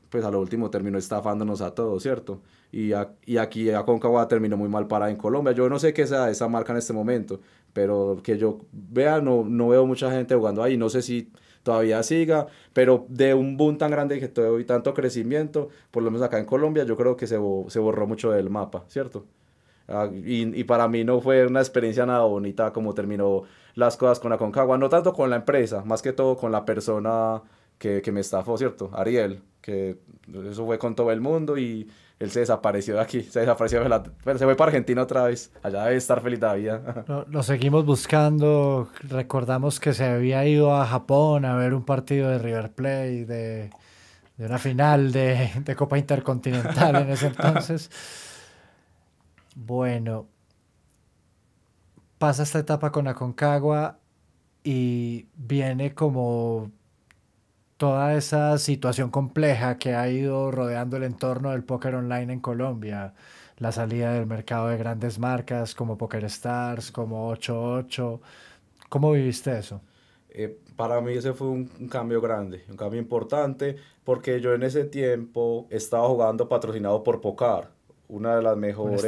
pues a lo último terminó estafándonos a todos, ¿cierto? Y, a, y aquí Aconcagua terminó muy mal parada en Colombia. Yo no sé qué sea esa marca en este momento, pero que yo vea, no, no veo mucha gente jugando ahí. No sé si todavía siga, pero de un boom tan grande que todo y tanto crecimiento, por lo menos acá en Colombia, yo creo que se, se borró mucho del mapa, ¿cierto? Ah, y, para mí no fue una experiencia nada bonita como terminó las cosas con la Concagua, no tanto con la empresa, más que todo con la persona que, que me estafó, ¿cierto? Ariel, que eso fue con todo el mundo y él se desapareció de aquí, se desapareció se fue para Argentina otra vez, allá debe estar feliz todavía vida. Lo, seguimos buscando, recordamos que se había ido a Japón a ver un partido de River Plate, de, de una final de, de Copa Intercontinental en ese entonces. Bueno, pasa esta etapa con Aconcagua y viene como toda esa situación compleja que ha ido rodeando el entorno del póker online en Colombia. La salida del mercado de grandes marcas como Poker Stars, como 8-8. ¿Cómo viviste eso? Eh, para mí ese fue un, un, cambio grande, un cambio importante, porque yo en ese tiempo estaba jugando patrocinado por Poker, una de las mejores,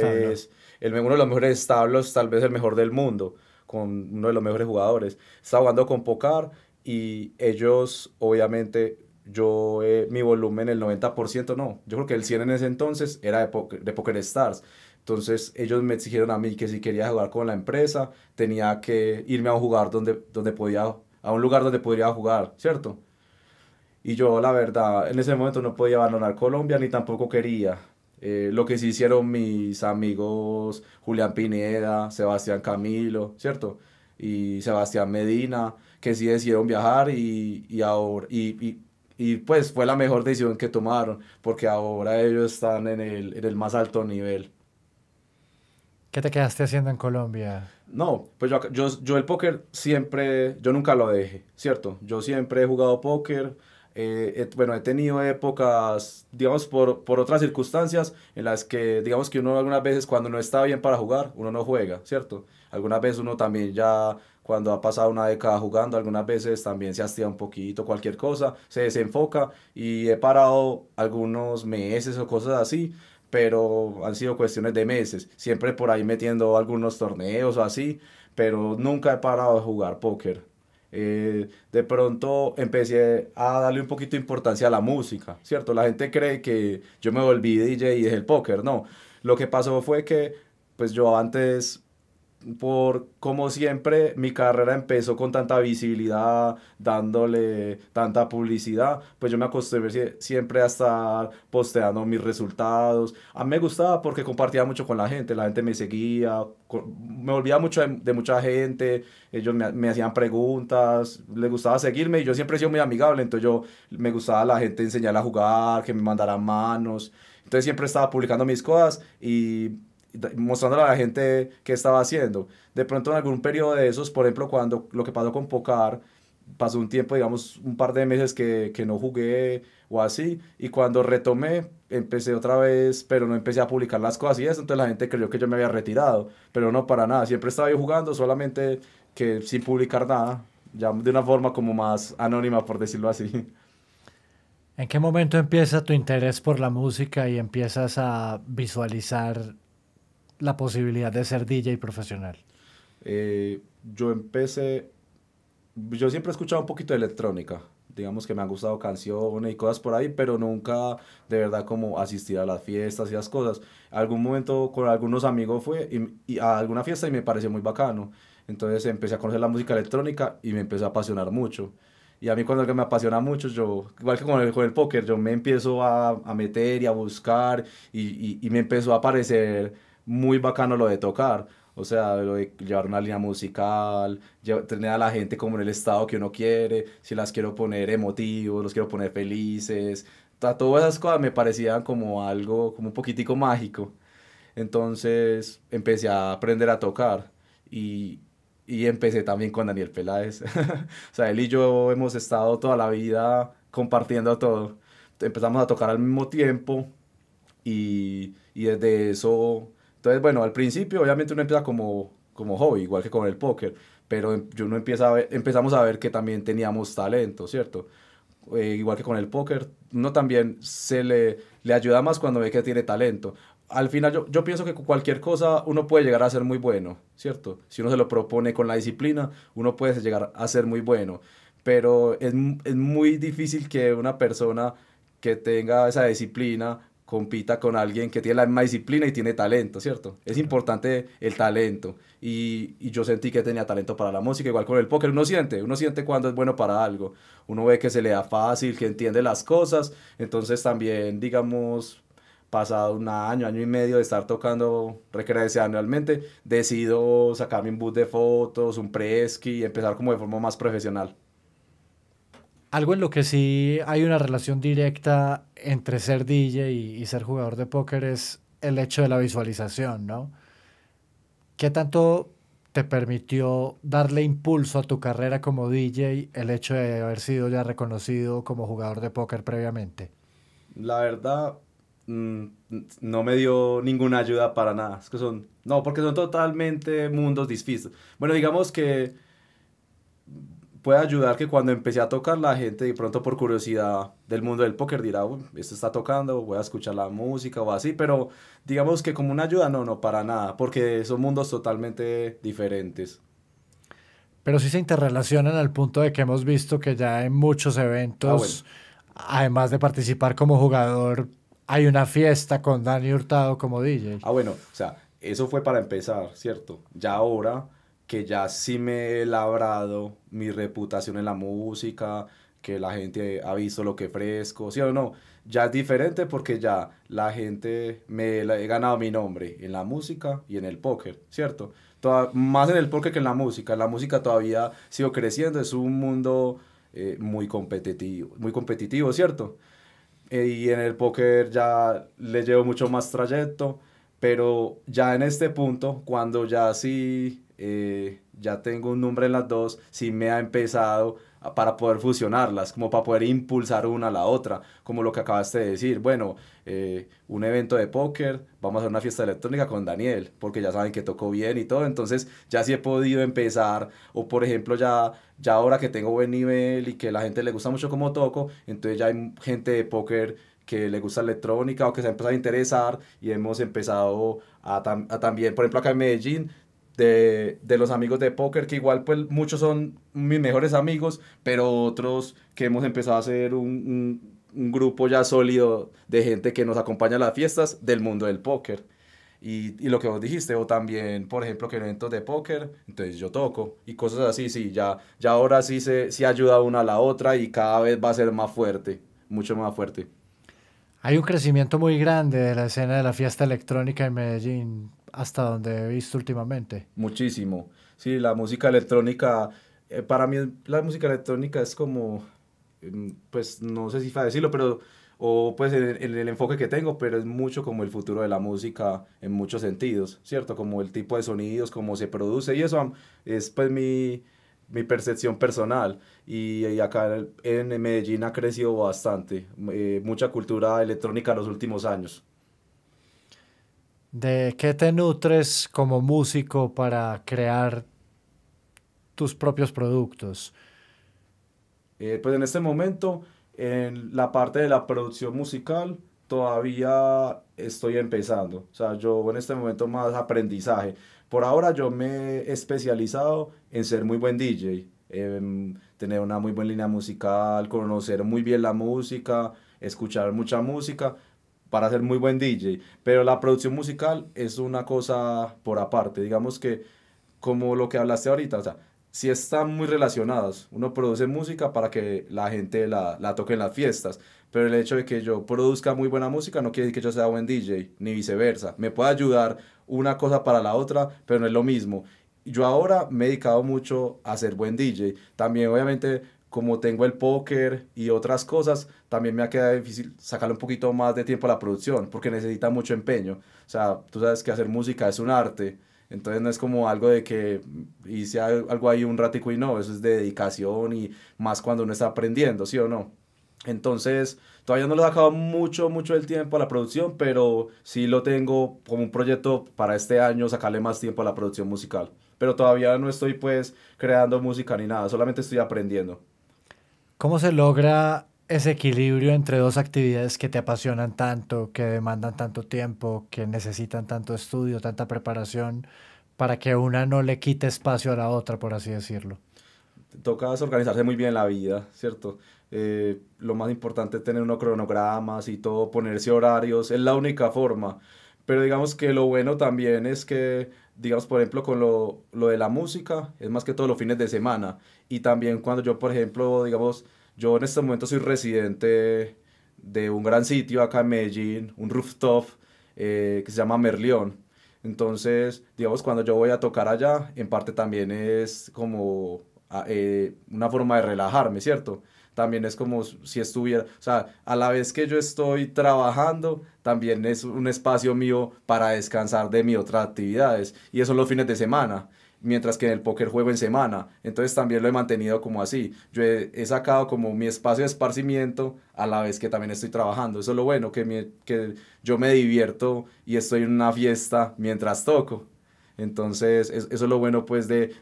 el, uno de los mejores establos, tal vez el mejor del mundo, con uno de los mejores jugadores. Estaba jugando con Pocar y ellos, obviamente, yo, eh, mi volumen, el 90%, no, yo creo que el 100 en ese entonces era de, poker, Stars. Entonces ellos me exigieron a mí que si quería jugar con la empresa, tenía que irme a jugar donde, donde podía, a un lugar donde podría jugar, ¿cierto? Y yo, la verdad, en ese momento no podía abandonar Colombia ni tampoco quería. Eh, lo que sí hicieron mis amigos Julián Pineda, Sebastián Camilo, ¿cierto? Y Sebastián Medina, que sí decidieron viajar y, ahora, y, pues fue la mejor decisión que tomaron, porque ahora ellos están en el, más alto nivel. ¿Qué te quedaste haciendo en Colombia? No, pues yo, yo el póker siempre, yo nunca lo dejé, ¿cierto? Yo siempre he jugado póker, eh, bueno, he tenido épocas, digamos, por, por, otras circunstancias en las que, digamos que uno algunas veces cuando no está bien para jugar, uno no juega, ¿cierto? Algunas veces uno también ya, cuando ha pasado una década jugando, algunas veces también se hastía un poquito, cualquier cosa, se desenfoca y he parado algunos meses o cosas así, pero han sido cuestiones de meses, siempre por ahí metiendo algunos torneos o así, pero nunca he parado de jugar póker eh, de pronto empecé a darle un poquito de importancia a la música, ¿cierto? La gente cree que yo me volví DJ y es el póker, no. Lo que pasó fue que, pues yo antes por como siempre mi carrera empezó con tanta visibilidad, dándole tanta publicidad, pues yo me acostumbré siempre a estar posteando mis resultados. A mí me gustaba porque compartía mucho con la gente, la gente me seguía, me olvidaba mucho de, mucha gente, ellos me, hacían preguntas, les gustaba seguirme y yo siempre he sido muy amigable, entonces yo me gustaba la gente enseñar a jugar, que me mandaran manos, entonces siempre estaba publicando mis cosas y mostrándole a la gente qué estaba haciendo. De pronto en algún periodo de esos, por ejemplo, cuando lo que pasó con Pocar, pasó un tiempo, digamos, un par de meses que, que, no jugué o así, y cuando retomé, empecé otra vez, pero no empecé a publicar las cosas y eso, entonces la gente creyó que yo me había retirado, pero no para nada, siempre estaba yo jugando, solamente que sin publicar nada, ya de una forma como más anónima, por decirlo así. ¿En qué momento empieza tu interés por la música y empiezas a visualizar la posibilidad de ser DJ profesional? Eh, yo empecé, yo siempre he escuchado un poquito de electrónica, digamos que me han gustado canciones y cosas por ahí, pero nunca de verdad como asistir a las fiestas y las cosas. Algún momento con algunos amigos fue y, a alguna fiesta y me pareció muy bacano. Entonces empecé a conocer la música electrónica y me empezó a apasionar mucho. Y a mí cuando me apasiona mucho, yo, igual que con el, con el póker, yo me empiezo a, a meter y a buscar y, y, y me empezó a aparecer muy bacano lo de tocar. O sea, lo de llevar una línea musical, tener a la gente como en el estado que uno quiere, si las quiero poner emotivos, los quiero poner felices. Todas esas cosas me parecían como algo, como un poquitico mágico. Entonces empecé a aprender a tocar y, y empecé también con Daniel Peláez. o sea, él y yo hemos estado toda la vida compartiendo todo. Empezamos a tocar al mismo tiempo y, y desde eso entonces, bueno, al principio obviamente uno empieza como, como hobby, igual que con el póker, pero em, yo no empieza empezamos a ver que también teníamos talento, ¿cierto? Eh, igual que con el póker, uno también se le, le ayuda más cuando ve que tiene talento. Al final yo, pienso que cualquier cosa uno puede llegar a ser muy bueno, ¿cierto? Si uno se lo propone con la disciplina, uno puede llegar a ser muy bueno, pero es, es muy difícil que una persona que tenga esa disciplina compita con alguien que tiene la misma disciplina y tiene talento, ¿cierto? Es importante el talento. Y, yo sentí que tenía talento para la música, igual con el póker. Uno siente, uno siente cuando es bueno para algo. Uno ve que se le da fácil, que entiende las cosas. Entonces también, digamos, pasado un año, año y medio de estar tocando recreación anualmente, decido sacarme un boot de fotos, un preski, y empezar como de forma más profesional. Algo en lo que sí hay una relación directa entre ser DJ y, ser jugador de póker es el hecho de la visualización, ¿no? ¿Qué tanto te permitió darle impulso a tu carrera como DJ el hecho de haber sido ya reconocido como jugador de póker previamente? La verdad, mm, no me dio ninguna ayuda para nada. Es que son, no, porque son totalmente mundos distintos. Bueno, digamos que puede ayudar que cuando empecé a tocar la gente de pronto por curiosidad del mundo del póker dirá, esto está tocando, voy a escuchar la música o así, pero digamos que como una ayuda no, no, para nada, porque son mundos totalmente diferentes. Pero sí se interrelacionan al punto de que hemos visto que ya en muchos eventos, ah, además de participar como jugador, hay una fiesta con Dani Hurtado como DJ. Ah, bueno, o sea, eso fue para empezar, ¿cierto? Ya ahora que ya sí me he labrado mi reputación en la música, que la gente ha visto lo que fresco, sí o no, ya es diferente porque ya la gente me he ganado mi nombre en la música y en el póker, ¿cierto? más en el póker que en la música, la música todavía sigo creciendo, es un mundo eh, muy competitivo, muy competitivo, ¿cierto? Eh, y en el póker ya le llevo mucho más trayecto, pero ya en este punto, cuando ya sí eh, ya tengo un nombre en las dos, si me ha empezado para poder fusionarlas, como para poder impulsar una a la otra, como lo que acabaste de decir, bueno, eh, un evento de póker, vamos a hacer una fiesta electrónica con Daniel, porque ya saben que tocó bien y todo, entonces ya sí he podido empezar, o por ejemplo ya, ya ahora que tengo buen nivel y que la gente le gusta mucho cómo toco, entonces ya hay gente de póker que le gusta electrónica o que se ha empezado a interesar y hemos empezado a, a también, por ejemplo acá en Medellín, de, los amigos de póker, que igual pues muchos son mis mejores amigos, pero otros que hemos empezado a hacer un, grupo ya sólido de gente que nos acompaña a las fiestas del mundo del póker. Y, lo que vos dijiste, o también, por ejemplo, que eventos de póker, entonces yo toco y cosas así, sí, ya, ya ahora sí se, se ayuda una a la otra y cada vez va a ser más fuerte, mucho más fuerte. Hay un crecimiento muy grande de la escena de la fiesta electrónica en Medellín hasta donde he visto últimamente. Muchísimo. Sí, la música electrónica, eh, para mí la música electrónica es como, em, pues no sé si para decirlo, pero o pues en, el enfoque que tengo, pero es mucho como el futuro de la música en muchos sentidos, ¿cierto? Como el tipo de sonidos, cómo se produce y eso es pues mi, mi percepción personal. Y, acá en Medellín ha crecido bastante, eh, mucha cultura electrónica en los últimos años. ¿De qué te nutres como músico para crear tus propios productos? Eh, pues en este momento, en la parte de la producción musical, todavía estoy empezando. O sea, yo en este momento más aprendizaje. Por ahora yo me he especializado en ser muy buen DJ, tener una muy buena línea musical, conocer muy bien la música, escuchar mucha música, para ser muy buen DJ, pero la producción musical es una cosa por aparte, digamos que como lo que hablaste ahorita, o sea, si están muy relacionados, uno produce música para que la gente la, la toque en las fiestas, pero el hecho de que yo produzca muy buena música no quiere decir que yo sea buen DJ, ni viceversa, me puede ayudar una cosa para la otra, pero no es lo mismo yo ahora me he dedicado mucho a ser buen DJ. También obviamente como tengo el póker y otras cosas, también me ha quedado difícil sacarle un poquito más de tiempo a la producción, porque necesita mucho empeño. O sea, tú sabes que hacer música es un arte, entonces no es como algo de que hice algo ahí un ratico y no, eso es de dedicación y más cuando uno está aprendiendo, ¿sí o no? Entonces, todavía no le he sacado mucho, mucho el tiempo a la producción, pero sí lo tengo como un proyecto para este año, sacarle más tiempo a la producción musical. Pero todavía no estoy pues creando música ni nada, solamente estoy aprendiendo. ¿Cómo se logra ese equilibrio entre dos actividades que te apasionan tanto, que demandan tanto tiempo, que necesitan tanto estudio, tanta preparación, para que una no le quite espacio a la otra, por así decirlo? Toca organizarse muy bien la vida, ¿cierto? Eh, lo más importante es tener unos cronogramas y todo, ponerse horarios, es la única forma. Pero digamos que lo bueno también es que digamos, por ejemplo, con lo, lo, de la música, es más que todo los fines de semana. Y también cuando yo, por ejemplo, digamos, yo en este momento soy residente de un gran sitio acá en Medellín, un rooftop eh, que se llama Merlion, Entonces, digamos, cuando yo voy a tocar allá, en parte también es como ah, eh, una forma de relajarme, ¿cierto? también es como si estuviera, o sea, a la vez que yo estoy trabajando, también es un espacio mío para descansar de mis otras actividades. Y eso los fines de semana mientras que en el póker juego en semana. Entonces también lo he mantenido como así. Yo he, sacado como mi espacio de esparcimiento a la vez que también estoy trabajando. Eso es lo bueno, que, que yo me divierto y estoy en una fiesta mientras toco. Entonces eso es lo bueno pues de,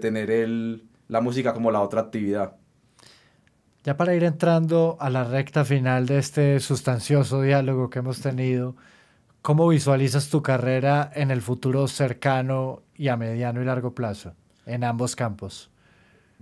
tener la música como la otra actividad. Ya para ir entrando a la recta final de este sustancioso diálogo que hemos tenido, ¿cómo visualizas tu carrera en el futuro cercano y a mediano y largo plazo en ambos campos?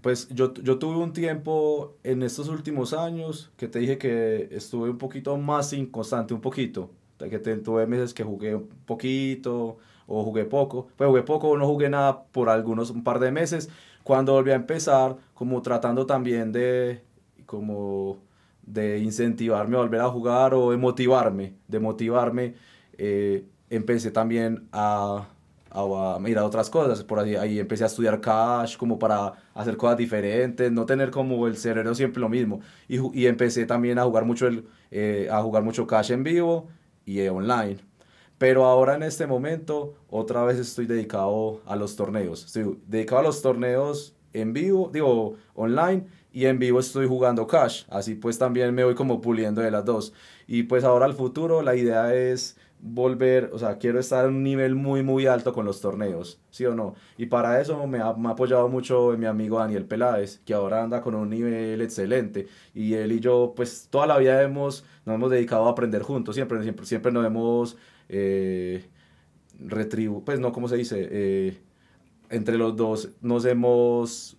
Pues yo, tuve un tiempo en estos últimos años que te dije que estuve un poquito más inconstante, un poquito. Que te, tuve meses que jugué un poquito o jugué poco. Pues jugué poco o no jugué nada por algunos, un par de meses. Cuando volví a empezar, como tratando también de, como de incentivarme a volver a jugar o de motivarme, de motivarme, eh, empecé también a, a, a, mirar otras cosas. Por ahí, ahí empecé a estudiar cash como para hacer cosas diferentes, no tener como el cerebro siempre lo mismo. Y, y empecé también a jugar mucho, el, eh, a jugar mucho cash en vivo y online. Pero ahora en este momento otra vez estoy dedicado a los torneos. Estoy dedicado a los torneos en vivo, digo, online y en vivo estoy jugando cash. Así pues también me voy como puliendo de las dos. Y pues ahora al futuro la idea es volver, o sea, quiero estar en un nivel muy, muy alto con los torneos, ¿sí o no? Y para eso me ha, me apoyado mucho mi amigo Daniel Peláez, que ahora anda con un nivel excelente. Y él y yo, pues toda la vida hemos, nos hemos dedicado a aprender juntos, siempre, siempre, siempre nos hemos eh, pues no, ¿cómo se dice? Eh, entre los dos nos hemos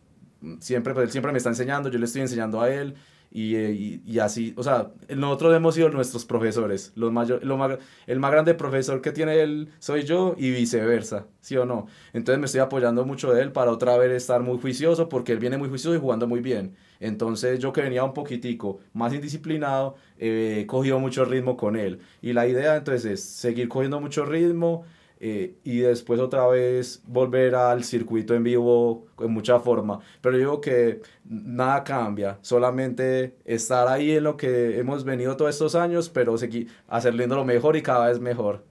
siempre, pues él siempre me está enseñando, yo le estoy enseñando a él. Y, eh, así, o sea, nosotros hemos sido nuestros profesores. Los lo el más grande profesor que tiene él soy yo y viceversa, ¿sí o no? Entonces me estoy apoyando mucho de él para otra vez estar muy juicioso porque él viene muy juicioso y jugando muy bien. Entonces yo que venía un poquitico más indisciplinado, eh, he cogido mucho ritmo con él. Y la idea entonces es seguir cogiendo mucho ritmo, eh, y después otra vez volver al circuito en vivo en mucha forma. Pero yo digo que nada cambia, solamente estar ahí en lo que hemos venido todos estos años, pero seguir hacerlo lo mejor y cada vez mejor.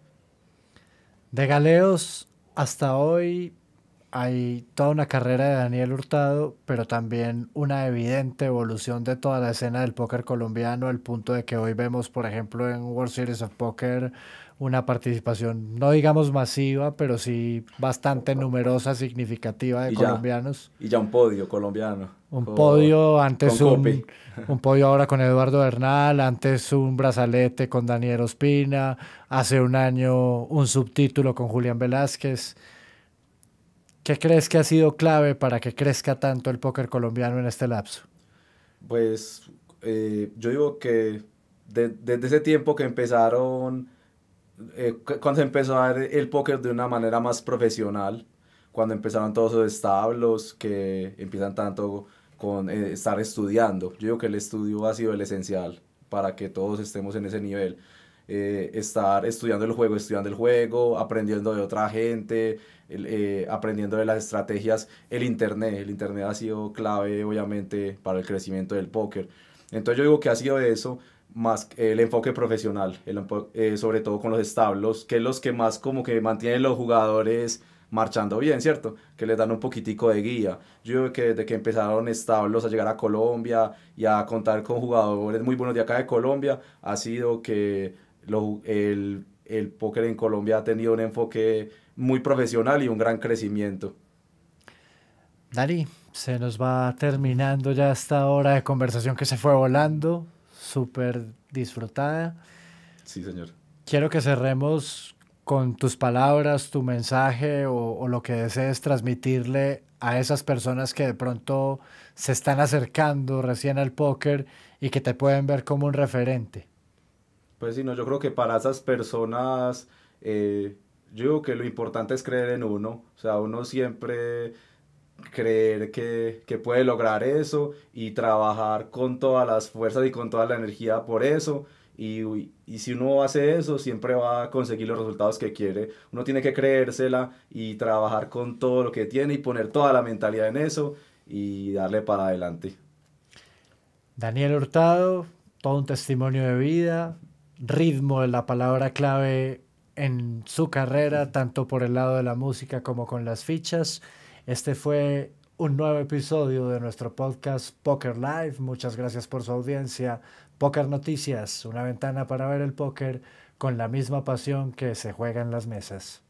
De Galeos hasta hoy hay toda una carrera de Daniel Hurtado, pero también una evidente evolución de toda la escena del póker colombiano al punto de que hoy vemos, por ejemplo, en World Series of Poker una participación, no digamos masiva, pero sí bastante numerosa, significativa de colombianos. y ya un podio colombiano. Un podio, antes un, un, podio ahora con Eduardo Bernal, antes un brazalete con Daniel Ospina, hace un año un subtítulo con Julián Velázquez. ¿Qué crees que ha sido clave para que crezca tanto el póker colombiano en este lapso? Pues eh, yo digo que desde ese tiempo que empezaron eh, cuando se empezó a ver el póker de una manera más profesional, cuando empezaron todos esos establos que empiezan tanto con eh, estar estudiando. Yo digo que el estudio ha sido el esencial para que todos estemos en ese nivel. Eh, estar estudiando el juego, estudiando el juego, aprendiendo de otra gente, aprendiendo de las estrategias, el Internet. El Internet ha sido clave, obviamente, para el crecimiento del póker. Entonces yo digo que ha sido eso, más el enfoque profesional, eh, sobre todo con los establos, que es los que más como que mantienen los jugadores marchando bien, ¿cierto? Que les dan un poquitico de guía. Yo creo que desde que empezaron establos a llegar a Colombia y a contar con jugadores muy buenos de acá de Colombia, ha sido que el, el póker en Colombia ha tenido un enfoque muy profesional y un gran crecimiento. Dani, se nos va terminando ya esta hora de conversación que se fue volando súper disfrutada. Sí, señor. Quiero que cerremos con tus palabras, tu mensaje o, lo que desees transmitirle a esas personas que de pronto se están acercando recién al póker y que te pueden ver como un referente. Pues sí, no, yo creo que para esas personas, eh, yo digo que lo importante es creer en uno, o sea, uno siempre creer que, que, puede lograr eso y trabajar con todas las fuerzas y con toda la energía por eso. Y, y, si uno hace eso, siempre va a conseguir los resultados que quiere. Uno tiene que creérsela y trabajar con todo lo que tiene y poner toda la mentalidad en eso y darle para adelante. Daniel Hurtado, todo un testimonio de vida, ritmo la palabra clave en su carrera, tanto por el lado de la música como con las fichas. Este fue un nuevo episodio de nuestro podcast Poker Live. Muchas gracias por su audiencia. Poker Noticias, una ventana para ver el póker con la misma pasión que se juega en las mesas.